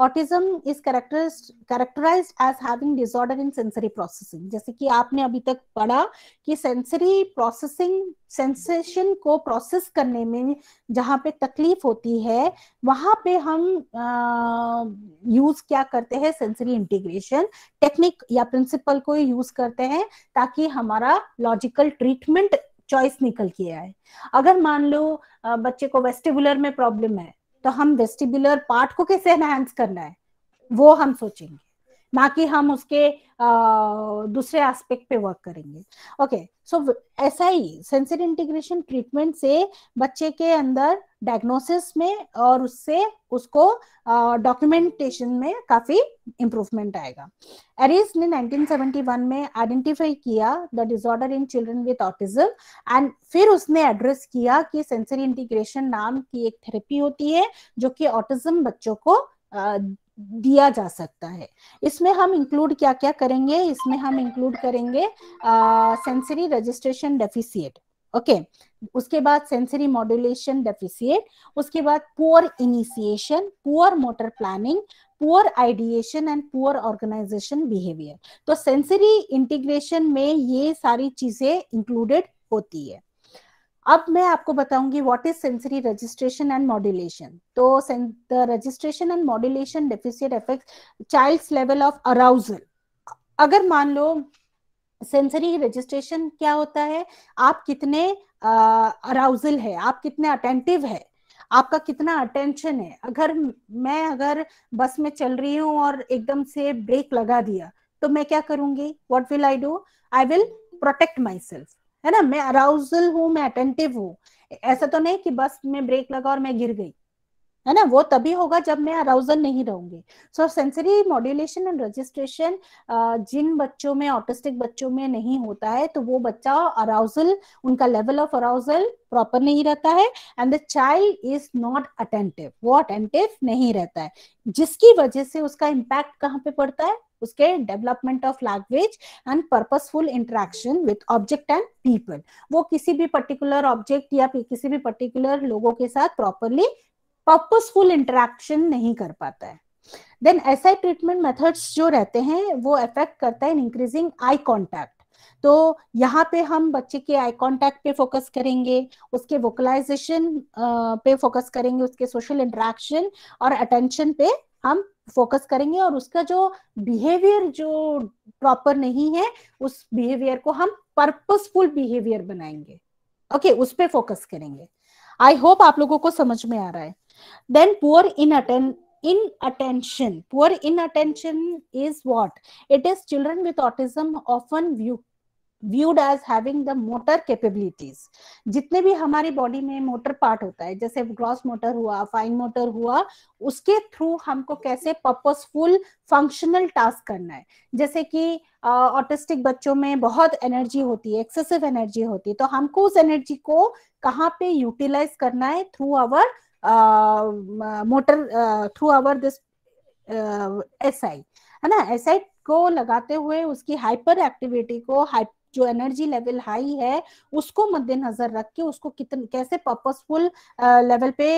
autism is characterise as having disorder in sensory processing जैसे कि आपने अभी तक पढ़ा कि सेंसरी प्रोसेसिंग सेंसेशन को प्रोसेस करने में जहाँ पे तकलीफ होती है वहां पे हम यूज क्या करते हैं सेंसरी इंटीग्रेशन टेक्निक या प्रिंसिपल को यूज करते हैं ताकि हमारा लॉजिकल ट्रीटमेंट चॉइस निकल के आए अगर मान लो बच्चे को वेस्टिबुलर में प्रॉब्लम है तो हम वेस्टिबुलर पार्ट को कैसे एनहेंस करना है वो हम सोचेंगे ना कि हम उसके दूसरे एस्पेक्ट पे वर्क करेंगे ओके सो ऐसा ही सेंसरी इंटीग्रेशन ट्रीटमेंट से बच्चे के अंदर डायग्नोसिस में और उससे उसको डॉक्यूमेंटेशन में काफी इम्प्रूवमेंट आएगा एरिस ने 1971 में आइडेंटिफाई किया the disorder in children with autism and फिर उसने एड्रेस किया कि सेंसरी इंटीग्रेशन नाम की एक थेरेपी होती है जो कि ऑटिज्म बच्चों को दिया जा सकता है इसमें हम इंक्लूड क्या क्या करेंगे इसमें हम इंक्लूड करेंगे सेंसरी रजिस्ट्रेशन डेफिसिएट ओके उसके बाद सेंसरी मॉड्यूलेशन डेफिसिएट उसके बाद poor initiation poor motor planning poor ideation and poor organisation behaviour तो सेंसरी इंटीग्रेशन में ये सारी चीजें इंक्लूडेड होती है अब मैं आपको बताऊंगी what is sensory registration and modulation तो the registration and modulation deficit effect child's level of arousal अगर मान लो सेंसरी रजिस्ट्रेशन क्या होता है आप कितने अराउजल uh, है आप कितने अटेंटिव है आपका कितना अटेंशन है अगर मैं अगर बस में चल रही हूँ और एकदम से ब्रेक लगा दिया तो मैं क्या करूंगी what will I do I will protect my self है ना मैं अराउजल हूँ मैं अटेंटिव हूँ ऐसा तो नहीं कि बस मैं ब्रेक लगा और मैं गिर गई है ना वो तभी होगा जब मैं अराउजल नहीं रहूंगी so sensory modulation and registration जिन बच्चों में ऑटिस्टिक बच्चों में नहीं होता है तो वो बच्चा अराउजल उनका लेवल ऑफ अराउजल प्रॉपर नहीं रहता है and the child is not attentive वो अटेंटिव नहीं रहता है जिसकी वजह से उसका इम्पैक्ट कहाँ पे पड़ता है उसके development of language and purposeful interaction with object and people वो किसी भी पर्टिकुलर ऑब्जेक्ट या किसी भी पर्टिकुलर लोगों के साथ प्रॉपरली पर्पसफुल इंटरेक्शन नहीं कर पाता है देन ऐसा ट्रीटमेंट मेथड्स जो रहते हैं वो इफेक्ट करता है इंक्रीजिंग आई कॉन्टैक्ट तो यहाँ पे हम बच्चे के आई कांटेक्ट पे फोकस करेंगे उसके वोकलाइजेशन पे फोकस करेंगे उसके सोशल इंटरेक्शन और अटेंशन पे हम फोकस करेंगे और उसका जो बिहेवियर जो प्रॉपर नहीं है उस बिहेवियर को हम पर्पसफुल बिहेवियर बनाएंगे ओके okay, उस पर फोकस करेंगे आई होप आप लोगों को समझ में आ रहा है then poor in attend poor in attention is what it is children with autism often view viewed as having the motor capabilities जितने भी हमारी बॉडी में मोटर पार्ट होता है जैसे ग्रॉस मोटर हुआ फाइन मोटर हुआ उसके थ्रू हमको कैसे पर्पसफुल फंक्शनल टास्क करना है जैसे कि ऑटिस्टिक uh, बच्चों में बहुत एनर्जी होती है एक्सेसिव एनर्जी होती है तो हमको उस एनर्जी को कहाँ पे यूटिलाइज करना है through our motor through our this S I है ना एस आई को लगाते हुए उसकी हाइपर एक्टिविटी को हाइप जो एनर्जी लेवल हाई है उसको मद्देनजर रख के उसको कितन, कैसे पर्पसफुल लेवल पे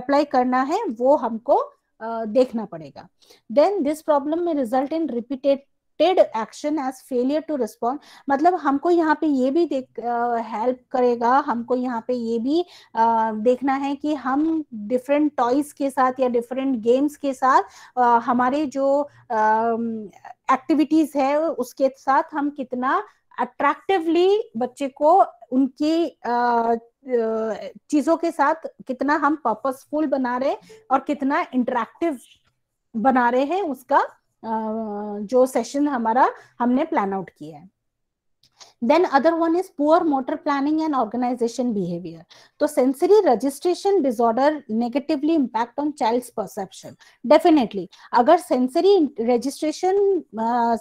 अप्लाई करना है वो हमको देखना पड़ेगा देन दिस प्रॉब्लम में result in repeated action as failure to respond मतलब हमको यहाँ पे ये भी देख हेल्प uh, करेगा हमको यहाँ पे ये भी uh, देखना है कि हम डिफरेंट टॉयज के साथ या डिफरेंट गेम्स के साथ uh, हमारे जो एक्टिविटीज uh, है उसके साथ हम कितना अट्रैक्टिवली बच्चे को उनकी चीजों के साथ कितना हम पर्पसफुल बना रहे और कितना इंटरेक्टिव बना रहे हैं उसका जो सेशन हमारा हमने प्लान आउट किया है then other one is poor motor planning and organisation behaviour तो sensory registration disorder negatively impact on child perception definitely अगर सेंसरी रजिस्ट्रेशन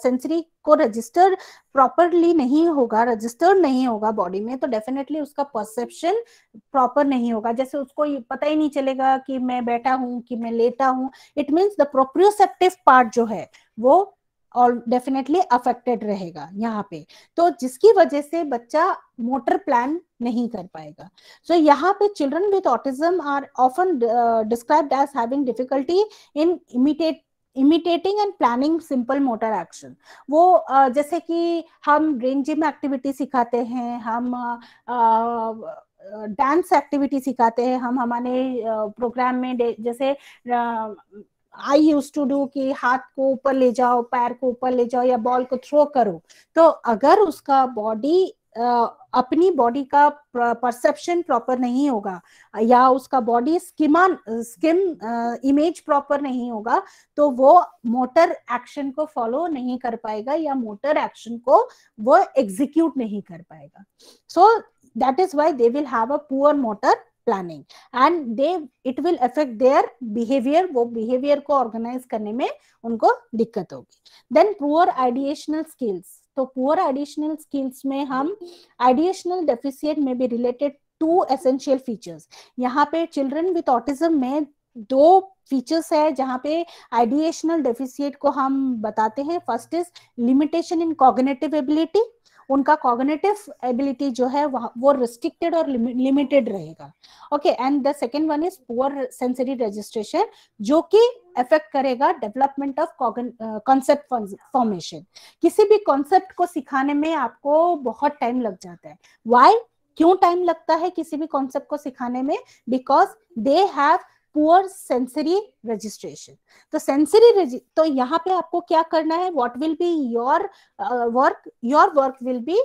सेंसरी को रजिस्टर प्रॉपरली नहीं होगा रजिस्टर्ड नहीं होगा बॉडी में तो डेफिनेटली उसका परसेप्शन प्रॉपर नहीं होगा जैसे उसको पता ही नहीं चलेगा कि मैं बैठा हूँ कि मैं लेटा हूँ it means the proprioceptive part जो है वो और डेफिनेटली अफेक्टेड रहेगा यहाँ पे तो जिसकी वजह से बच्चा मोटर प्लान नहीं कर पाएगा सो so, यहाँ पे children with autism are often described as having difficulty in imitate imitating and planning simple motor action वो uh, जैसे कि हम ब्रेन जिम एक्टिविटी सिखाते हैं हम डांस uh, एक्टिविटी uh, सिखाते हैं हम हमारे प्रोग्राम में जैसे आई यूज टू डू कि हाथ को ऊपर ले जाओ पैर को ऊपर ले जाओ या बॉल को थ्रो करो तो अगर उसका बॉडी अपनी बॉडी का परसेप्शन प्रॉपर नहीं होगा या उसका body schema skim image proper नहीं होगा तो वो मोटर एक्शन को फॉलो नहीं कर पाएगा या मोटर एक्शन को वो एग्जीक्यूट नहीं कर पाएगा so that is why they will have a poor motor planning and they it will affect their behaviour वो बिहेवियर को ऑर्गेनाइज करने में उनको दिक्कत होगी देन पुअर आइडिएशनल स्किल्स तो पुअर आइडिएशनल स्किल्स में हम आइडिएशनल डेफिशिएंट में भी रिलेटेड टू एसेंशियल फीचर्स यहाँ पे चिल्ड्रन विथ ऑटिज्म में दो फीचर्स है जहाँ पे आइडिएशनल डेफिशिएट को हम बताते हैं first is limitation in cognitive ability उनका कॉग्नेटिव एबिलिटी जो है वो रिस्ट्रिक्टेड और लिमिटेड रहेगा okay and the second one is poor sensory registration जो कि अफेक्ट करेगा डेवलपमेंट ऑफ कॉन्सेप्ट फॉर्मेशन किसी भी कॉन्सेप्ट को सिखाने में आपको बहुत टाइम लग जाता है वाई क्यों टाइम लगता है किसी भी कॉन्सेप्ट को सिखाने में because they have poor sensory registration तो सेंसरी तो यहाँ पे आपको क्या करना है what will be your work your work will be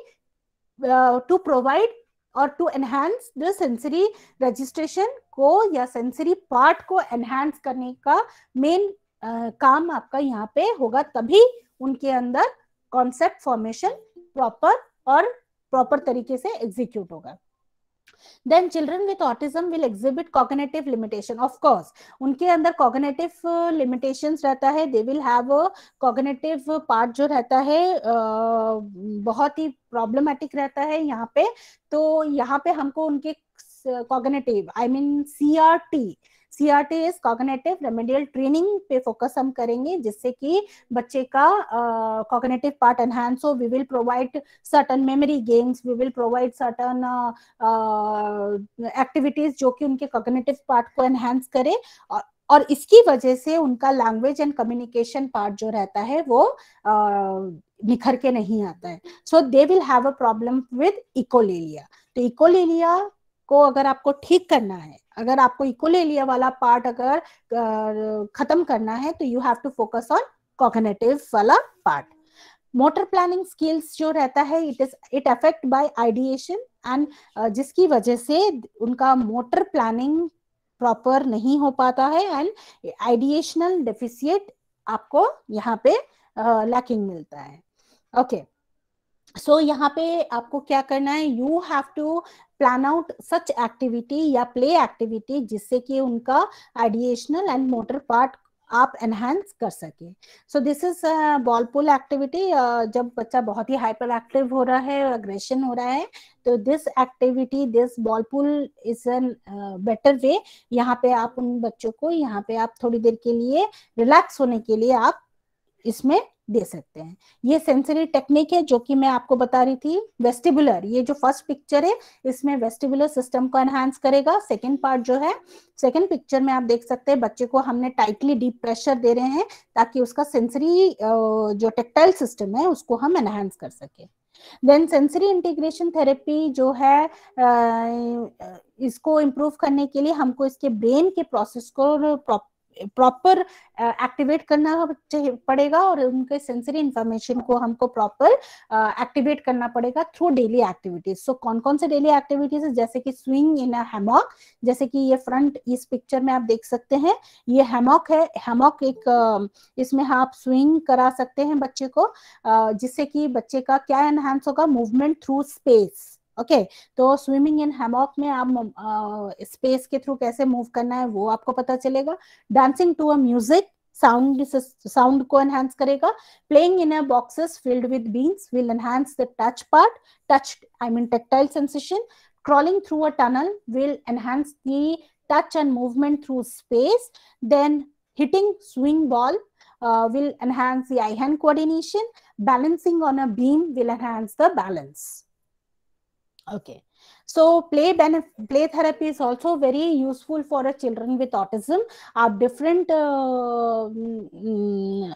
to provide और to enhance the sensory registration को या सेंसरी पार्ट को एनहेंस करने का मेन uh, काम आपका यहाँ पे होगा तभी उनके अंदर कॉन्सेप्ट फॉर्मेशन प्रॉपर और प्रॉपर तरीके से एग्जीक्यूट होगा then children with autism will exhibit cognitive limitation of course उनके अंदर कॉग्नेटिव लिमिटेशन uh, रहता है they will have cognitive part जो रहता है uh, बहुत ही प्रॉब्लमेटिक रहता है यहाँ पे तो यहाँ पे हमको उनके cognitive I mean C R T CRT is cognitive remedial training पे फोकस हम करेंगे जिससे कि बच्चे का कॉग्नेटिव पार्ट एनहांस हो we will provide certain memory games we will provide certain activities जो कि उनके कॉग्नेटिव पार्ट को एनहांस करे और और इसकी वजह से उनका लैंग्वेज एंड कम्युनिकेशन पार्ट जो रहता है वो निखर के नहीं आता है so they will have a problem with echolalia तो इकोलेलिया को अगर आपको ठीक करना है अगर आपको इकोलेलिया वाला पार्ट अगर खत्म करना है तो you have to focus on cognitive वाला पार्ट मोटर प्लानिंग स्किल्स जो रहता है it is it affect by ideation and जिसकी वजह से उनका मोटर प्लानिंग प्रॉपर नहीं हो पाता है एंड आइडिएशनल डेफिसिएट आपको यहाँ पे लैकिंग uh, मिलता है ओके okay. सो so, यहाँ पे आपको क्या करना है you have to plan out such activity या प्ले एक्टिविटी जिससे कि उनका आइडिएशनल एंड मोटर पार्ट आप एनहेंस कर सके so this is pool activity जब बच्चा बहुत ही हाइपर एक्टिव हो रहा है अग्रेशन हो रहा है तो this activity this pool is an better way यहाँ पे आप उन बच्चों को यहाँ पे आप थोड़ी देर के लिए रिलैक्स होने के लिए आप इसमें दे सकते हैं ये सेंसरी टेक्निक है जो कि मैं आपको बता रही थी वेस्टिबुलर ये जो फर्स्ट पिक्चर है इसमें वेस्टिबुलर सिस्टम को एनहांस करेगा सेकेंड पार्ट जो है सेकेंड पिक्चर में आप देख सकते हैं बच्चे को हमने टाइटली डीप प्रेशर दे रहे हैं ताकि उसका सेंसरी जो टेक्टाइल सिस्टम है उसको हम एनहांस कर सके देन सेंसरी इंटीग्रेशन थेरेपी जो है इसको इम्प्रूव करने के लिए हमको इसके ब्रेन के प्रोसेस को प्रॉपर एक्टिवेट uh, करना पड़ेगा और उनके सेंसरी इंफॉर्मेशन को हमको प्रॉपर एक्टिवेट uh, करना पड़ेगा थ्रू डेली एक्टिविटीज सो कौन कौन से डेली एक्टिविटीज है जैसे कि स्विंग इन अ हेमॉक जैसे कि ये फ्रंट इस पिक्चर में आप देख सकते हैं ये हेमॉक है हेमॉक एक uh, इसमें आप स्विंग करा सकते हैं बच्चे को जिससे कि बच्चे का क्या एनहांस होगा मूवमेंट थ्रू स्पेस ओके तो स्विमिंग इन हेमॉक में आप स्पेस के थ्रू कैसे मूव करना है वो आपको पता चलेगा dancing to a music sound sound को एनहांस करेगा playing in a boxes filled with beans will enhance the touch part touch I mean tactile sensation crawling through a tunnel will enhance the touch and movement through space then hitting swing ball will enhance the eye hand coordination balancing on a beam will enhance the balance okay so play play therapy is also very useful for children with autism our different uh, mm,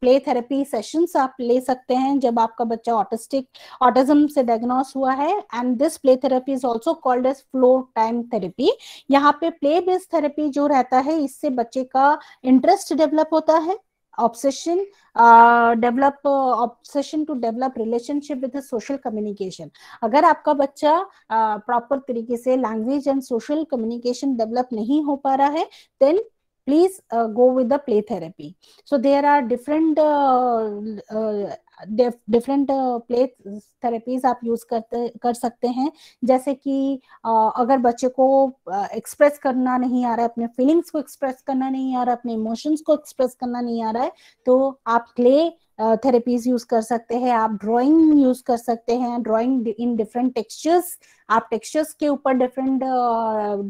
play therapy sessions आप ले सकते हैं जब आपका बच्चा autistic autism से diagnose हुआ है and this play therapy is also called as floor time therapy यहाँ पे प्ले बेस्ड थेरेपी जो रहता है इससे बच्चे का इंटरेस्ट डेवलप होता है obsession uh, develop uh, obsession to develop relationship with the social communication agar aapka bachcha uh, proper tarike se language and social communication develop nahi ho pa raha hai then please uh, go with the play therapy so there are different uh, uh, different play therapies आप use करते कर सकते हैं जैसे कि अगर बच्चे को एक्सप्रेस करना नहीं आ रहा है अपने फीलिंग्स को एक्सप्रेस करना नहीं आ रहा है अपने इमोशंस को एक्सप्रेस करना नहीं आ रहा है तो आप क्ले थेरेपीज यूज कर सकते हैं आप ड्राइंग यूज कर सकते हैं ड्राइंग इन डिफरेंट टेक्सचर्स आप टेक्सचर्स के ऊपर डिफरेंट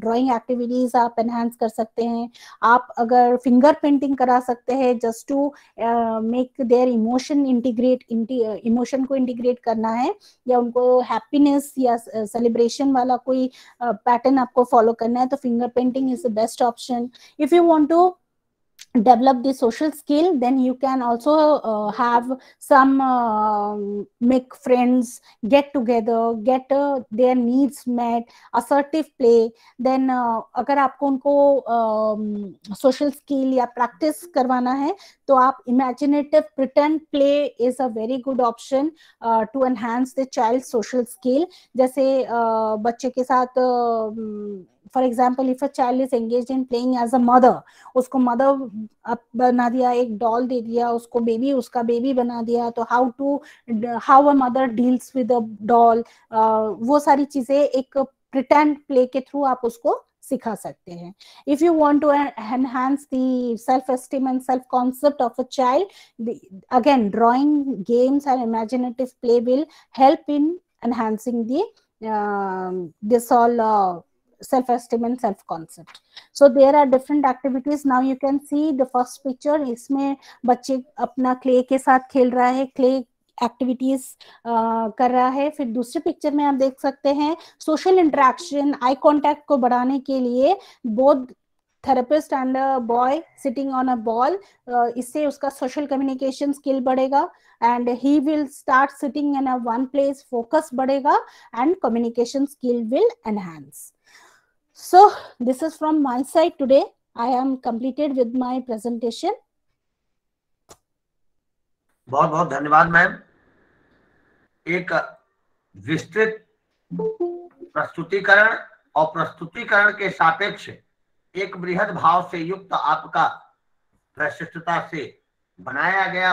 ड्राइंग एक्टिविटीज आप एनहांस कर सकते हैं आप अगर फिंगर पेंटिंग करा सकते हैं just to make their emotion integrate emotion को इंटीग्रेट करना है या उनको हैप्पीनेस या सेलिब्रेशन वाला कोई पैटर्न आपको फॉलो करना है तो finger painting is the best option if you want to develop the social skill then you can also uh, have some uh, make friends get together get uh, their needs met assertive play then uh, agar aapko unko um, social skill ya practice karwana hai to aap imaginative pretend play is a very good option uh, to enhance the child social skill jaise uh, bacche ke sath uh, for example if a child is engage in playing as a mother उसको mother बना दिया एक doll दे दिया उसको baby उसका baby बना दिया तो how to how a mother deals with a doll वो सारी चीजें एक प्रिटेंड प्ले के थ्रू आप उसको सिखा सकते हैं if you want to enhance the self esteem and self concept of a child again drawing games and imaginative play will help in enhancing this all self-esteem and self-concept. So there are different activities. Now you can see the first picture. isme बच्चे apna clay ke sath khel raha hai clay activities uh, कर रहा है फिर दूसरे picture में आप देख सकते हैं सोशल इंटरेक्शन आई कांटेक्ट को बढ़ाने के लिए both therapist and a boy sitting on a ball इससे उसका सोशल कम्युनिकेशन स्किल बढ़ेगा and he will start sitting in a one place focus बढ़ेगा and communication skill will enhance So this is from my side today. I am completed with my presentation. बहुत बहुत धन्यवाद ma'am एक विस्तृत प्रस्तुतिकरण और प्रस्तुतिकरण के सापेक्ष एक बृहद भाव से युक्त आपका प्रशिष्टता से बनाया गया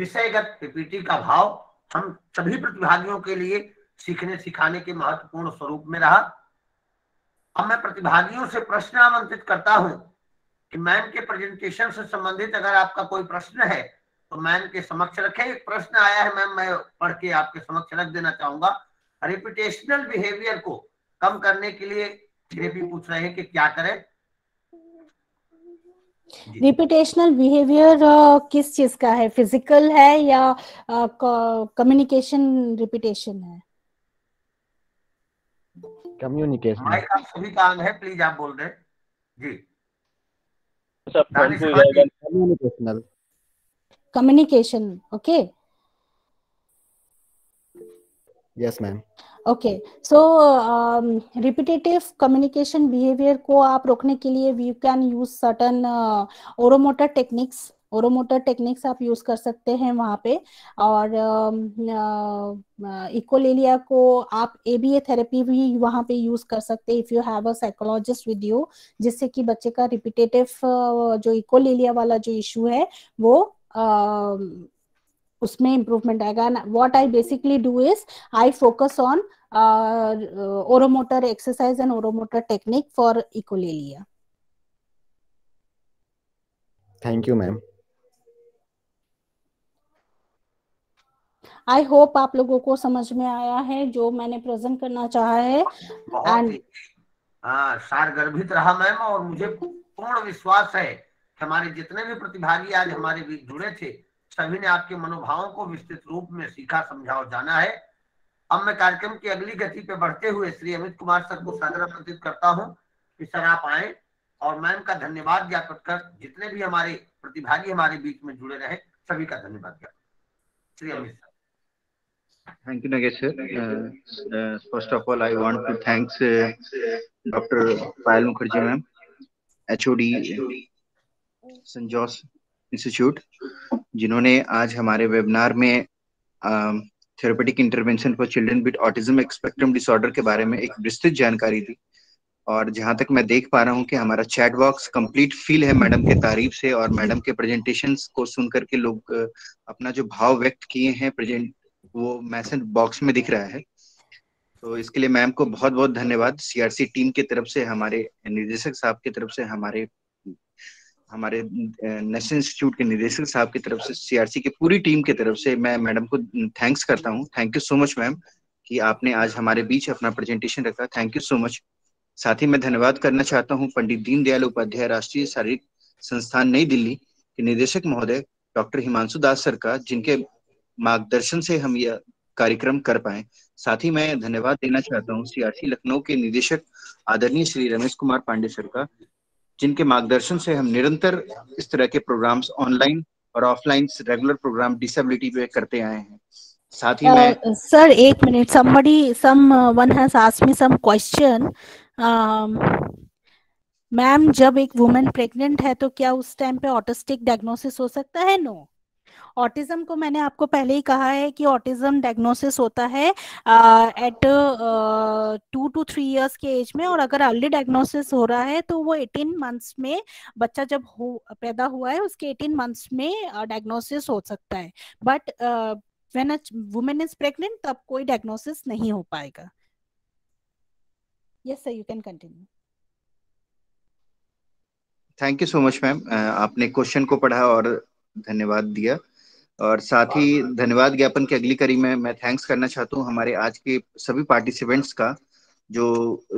विषयगत पीपीटी का भाव हम सभी प्रतिभागियों के लिए सीखने सिखाने के महत्वपूर्ण स्वरूप में रहा अब मैं प्रतिभागियों से प्रश्न आमंत्रित करता हूं कि मैन के प्रेजेंटेशन से संबंधित अगर आपका कोई प्रश्न है तो मैम के समक्ष रखें एक प्रश्न आया है मैम मैं पढ़ के आपके समक्ष रख देना चाहूंगा रिपीटेशनल बिहेवियर को कम करने के लिए भी पूछ रहे हैं कि क्या करें रिपीटेशनल बिहेवियर किस चीज का है फिजिकल है या कम्युनिकेशन uh, रिपीटेशन है कम्युनिकेशन माइक आप सभी का अंग है प्लीज आप बोल दें जी सब हो जाएगा communicational communication okay yes ma'am okay so repetitive communication behaviour को आप रोकने के लिए we can use certain oromotor techniques oromotor techniques आप यूज कर सकते हैं वहां पे और इकोलेलिया को आप एबीए थेरेपी भी वहां पे यूज कर सकते हैं if you have a psychologist with you जिससे कि बच्चे का रिपीटेटिव जो इकोलेलिया वाला जो इशू है वो उसमें इम्प्रूवमेंट आएगा what I basically do is I focus on oromotor exercise and oromotor technique for echolalia thank you ma'am I hope आप लोगों को समझ में आया है जो मैंने प्रेजेंट करना चाहा है एंड हाँ, सार गर्भित रहा मैम और मुझे पूर्ण विश्वास है हमारे जितने भी प्रतिभागी आज हमारे बीच जुड़े थे सभी ने आपके मनोभावों को विस्तृत रूप में सीखा समझा और जाना है अब मैं कार्यक्रम की अगली गति पे बढ़ते हुए श्री अमित कुमार सर को सादर आमंत्रित करता हूँ कि सर आप आए और मैम का धन्यवाद ज्ञापन कर जितने भी हमारे प्रतिभागी हमारे बीच में जुड़े रहे सभी का धन्यवाद ज्ञापन Shri Amit sir Thank you, Nagesh sir. Uh, uh, first of all, I want to thanks uh, Dr. Payal Mukherjee ma'am, HOD sanjos institute jinhone aaj hamare webinar mein में therapeutic intervention for children with autism spectrum disorder के बारे में एक विस्तृत जानकारी दी और जहां तक मैं देख पा रहा हूं कि हमारा चैट बॉक्स कंप्लीट फील है मैडम के तारीफ से और मैडम के प्रेजेंटेशंस को सुनकर के लोग uh, अपना जो भाव व्यक्त किए हैं प्रेजेंट वो मैसेज बॉक्स में दिख रहा है तो इसके लिए मैम को बहुत बहुत धन्यवाद सीआरसी टीम की तरफ से हमारे निदेशक साहब की तरफ से हमारे हमारे नेशनल इंस्टीट्यूट के निदेशक साहब की तरफ से सीआरसी की पूरी टीम की तरफ से मैं मैडम को थैंक्स करता हूँ thank you so much ma'am कि आपने आज हमारे बीच अपना प्रेजेंटेशन रखा थैंक यू सो मच साथ ही मैं धन्यवाद करना चाहता हूँ पंडित दीनदयाल उपाध्याय राष्ट्रीय शारीरिक संस्थान नई दिल्ली के निदेशक महोदय डॉक्टर हिमांशु दास सर का जिनके मार्गदर्शन से हम यह कार्यक्रम कर पाए साथ ही मैं धन्यवाद देना चाहता हूँ सीआरसी लखनऊ के निदेशक आदरणीय श्री रमेश कुमार पांडे सर का जिनके मार्गदर्शन से हम निरंतर इस तरह के प्रोग्राम्स ऑनलाइन और ऑफलाइन रेगुलर प्रोग्राम डिसेबिलिटी पे करते आए हैं साथ ही मैं सर एक minute somebody some one has asked me some question ma'am जब एक वुमेन प्रेग्नेंट है तो क्या उस टाइम पे ऑटिस्टिक डायग्नोसिस हो सकता है नो no? ऑटिज्म को मैंने आपको पहले ही कहा है कि ऑटिज्म डायग्नोसिस होता है at two to three years के एज में और अगर अर्ली डायग्नोसिस हो रहा है तो वो एटीन मंथ्स में बच्चा जब हो पैदा हुआ है उसके एटीन मंथ्स में डायग्नोसिस uh, हो सकता है but when a women is pregnant तब कोई डायग्नोसिस नहीं हो पाएगा yes sir you can continue thank you so much ma'am आपने क्वेश्चन को पढ़ा और धन्यवाद दिया और साथ ही हाँ, हाँ। धन्यवाद ज्ञापन की अगली कड़ी में मैं थैंक्स करना चाहता हूँ हमारे आज के सभी पार्टिसिपेंट्स का जो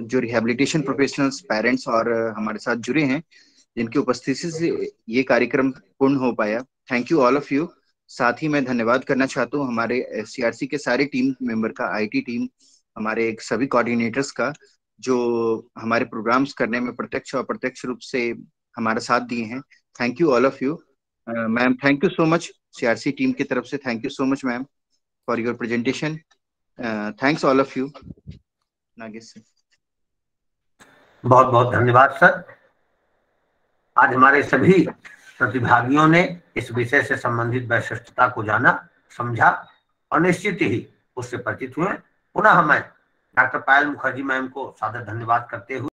जो रिहेबिलिटेशन प्रोफेशनल्स पेरेंट्स और हमारे साथ जुड़े हैं जिनकी उपस्थिति से ये कार्यक्रम पूर्ण हो पाया thank you all of you साथ ही मैं धन्यवाद करना चाहता हूँ हमारे एस के सारे टीम मेंबर का आईटी टीम हमारे सभी कोऑर्डिनेटर्स का जो हमारे प्रोग्राम्स करने में प्रत्यक्ष और अप्रत्यक्ष रूप से हमारा साथ दिए हैं thank you all of you ma'am thank you so much CRC team की तरफ से thank you so much ma'am for your presentation thanks all of you Nagesh sir बहुत बहुत धन्यवाद सर आज हमारे सभी प्रतिभागियों ने इस विषय से संबंधित वैशिष्टता को जाना समझा और निश्चित ही उससे परिचित हुए पुनः हमें डॉक्टर पायल मुखर्जी मैम को सादर धन्यवाद करते हुए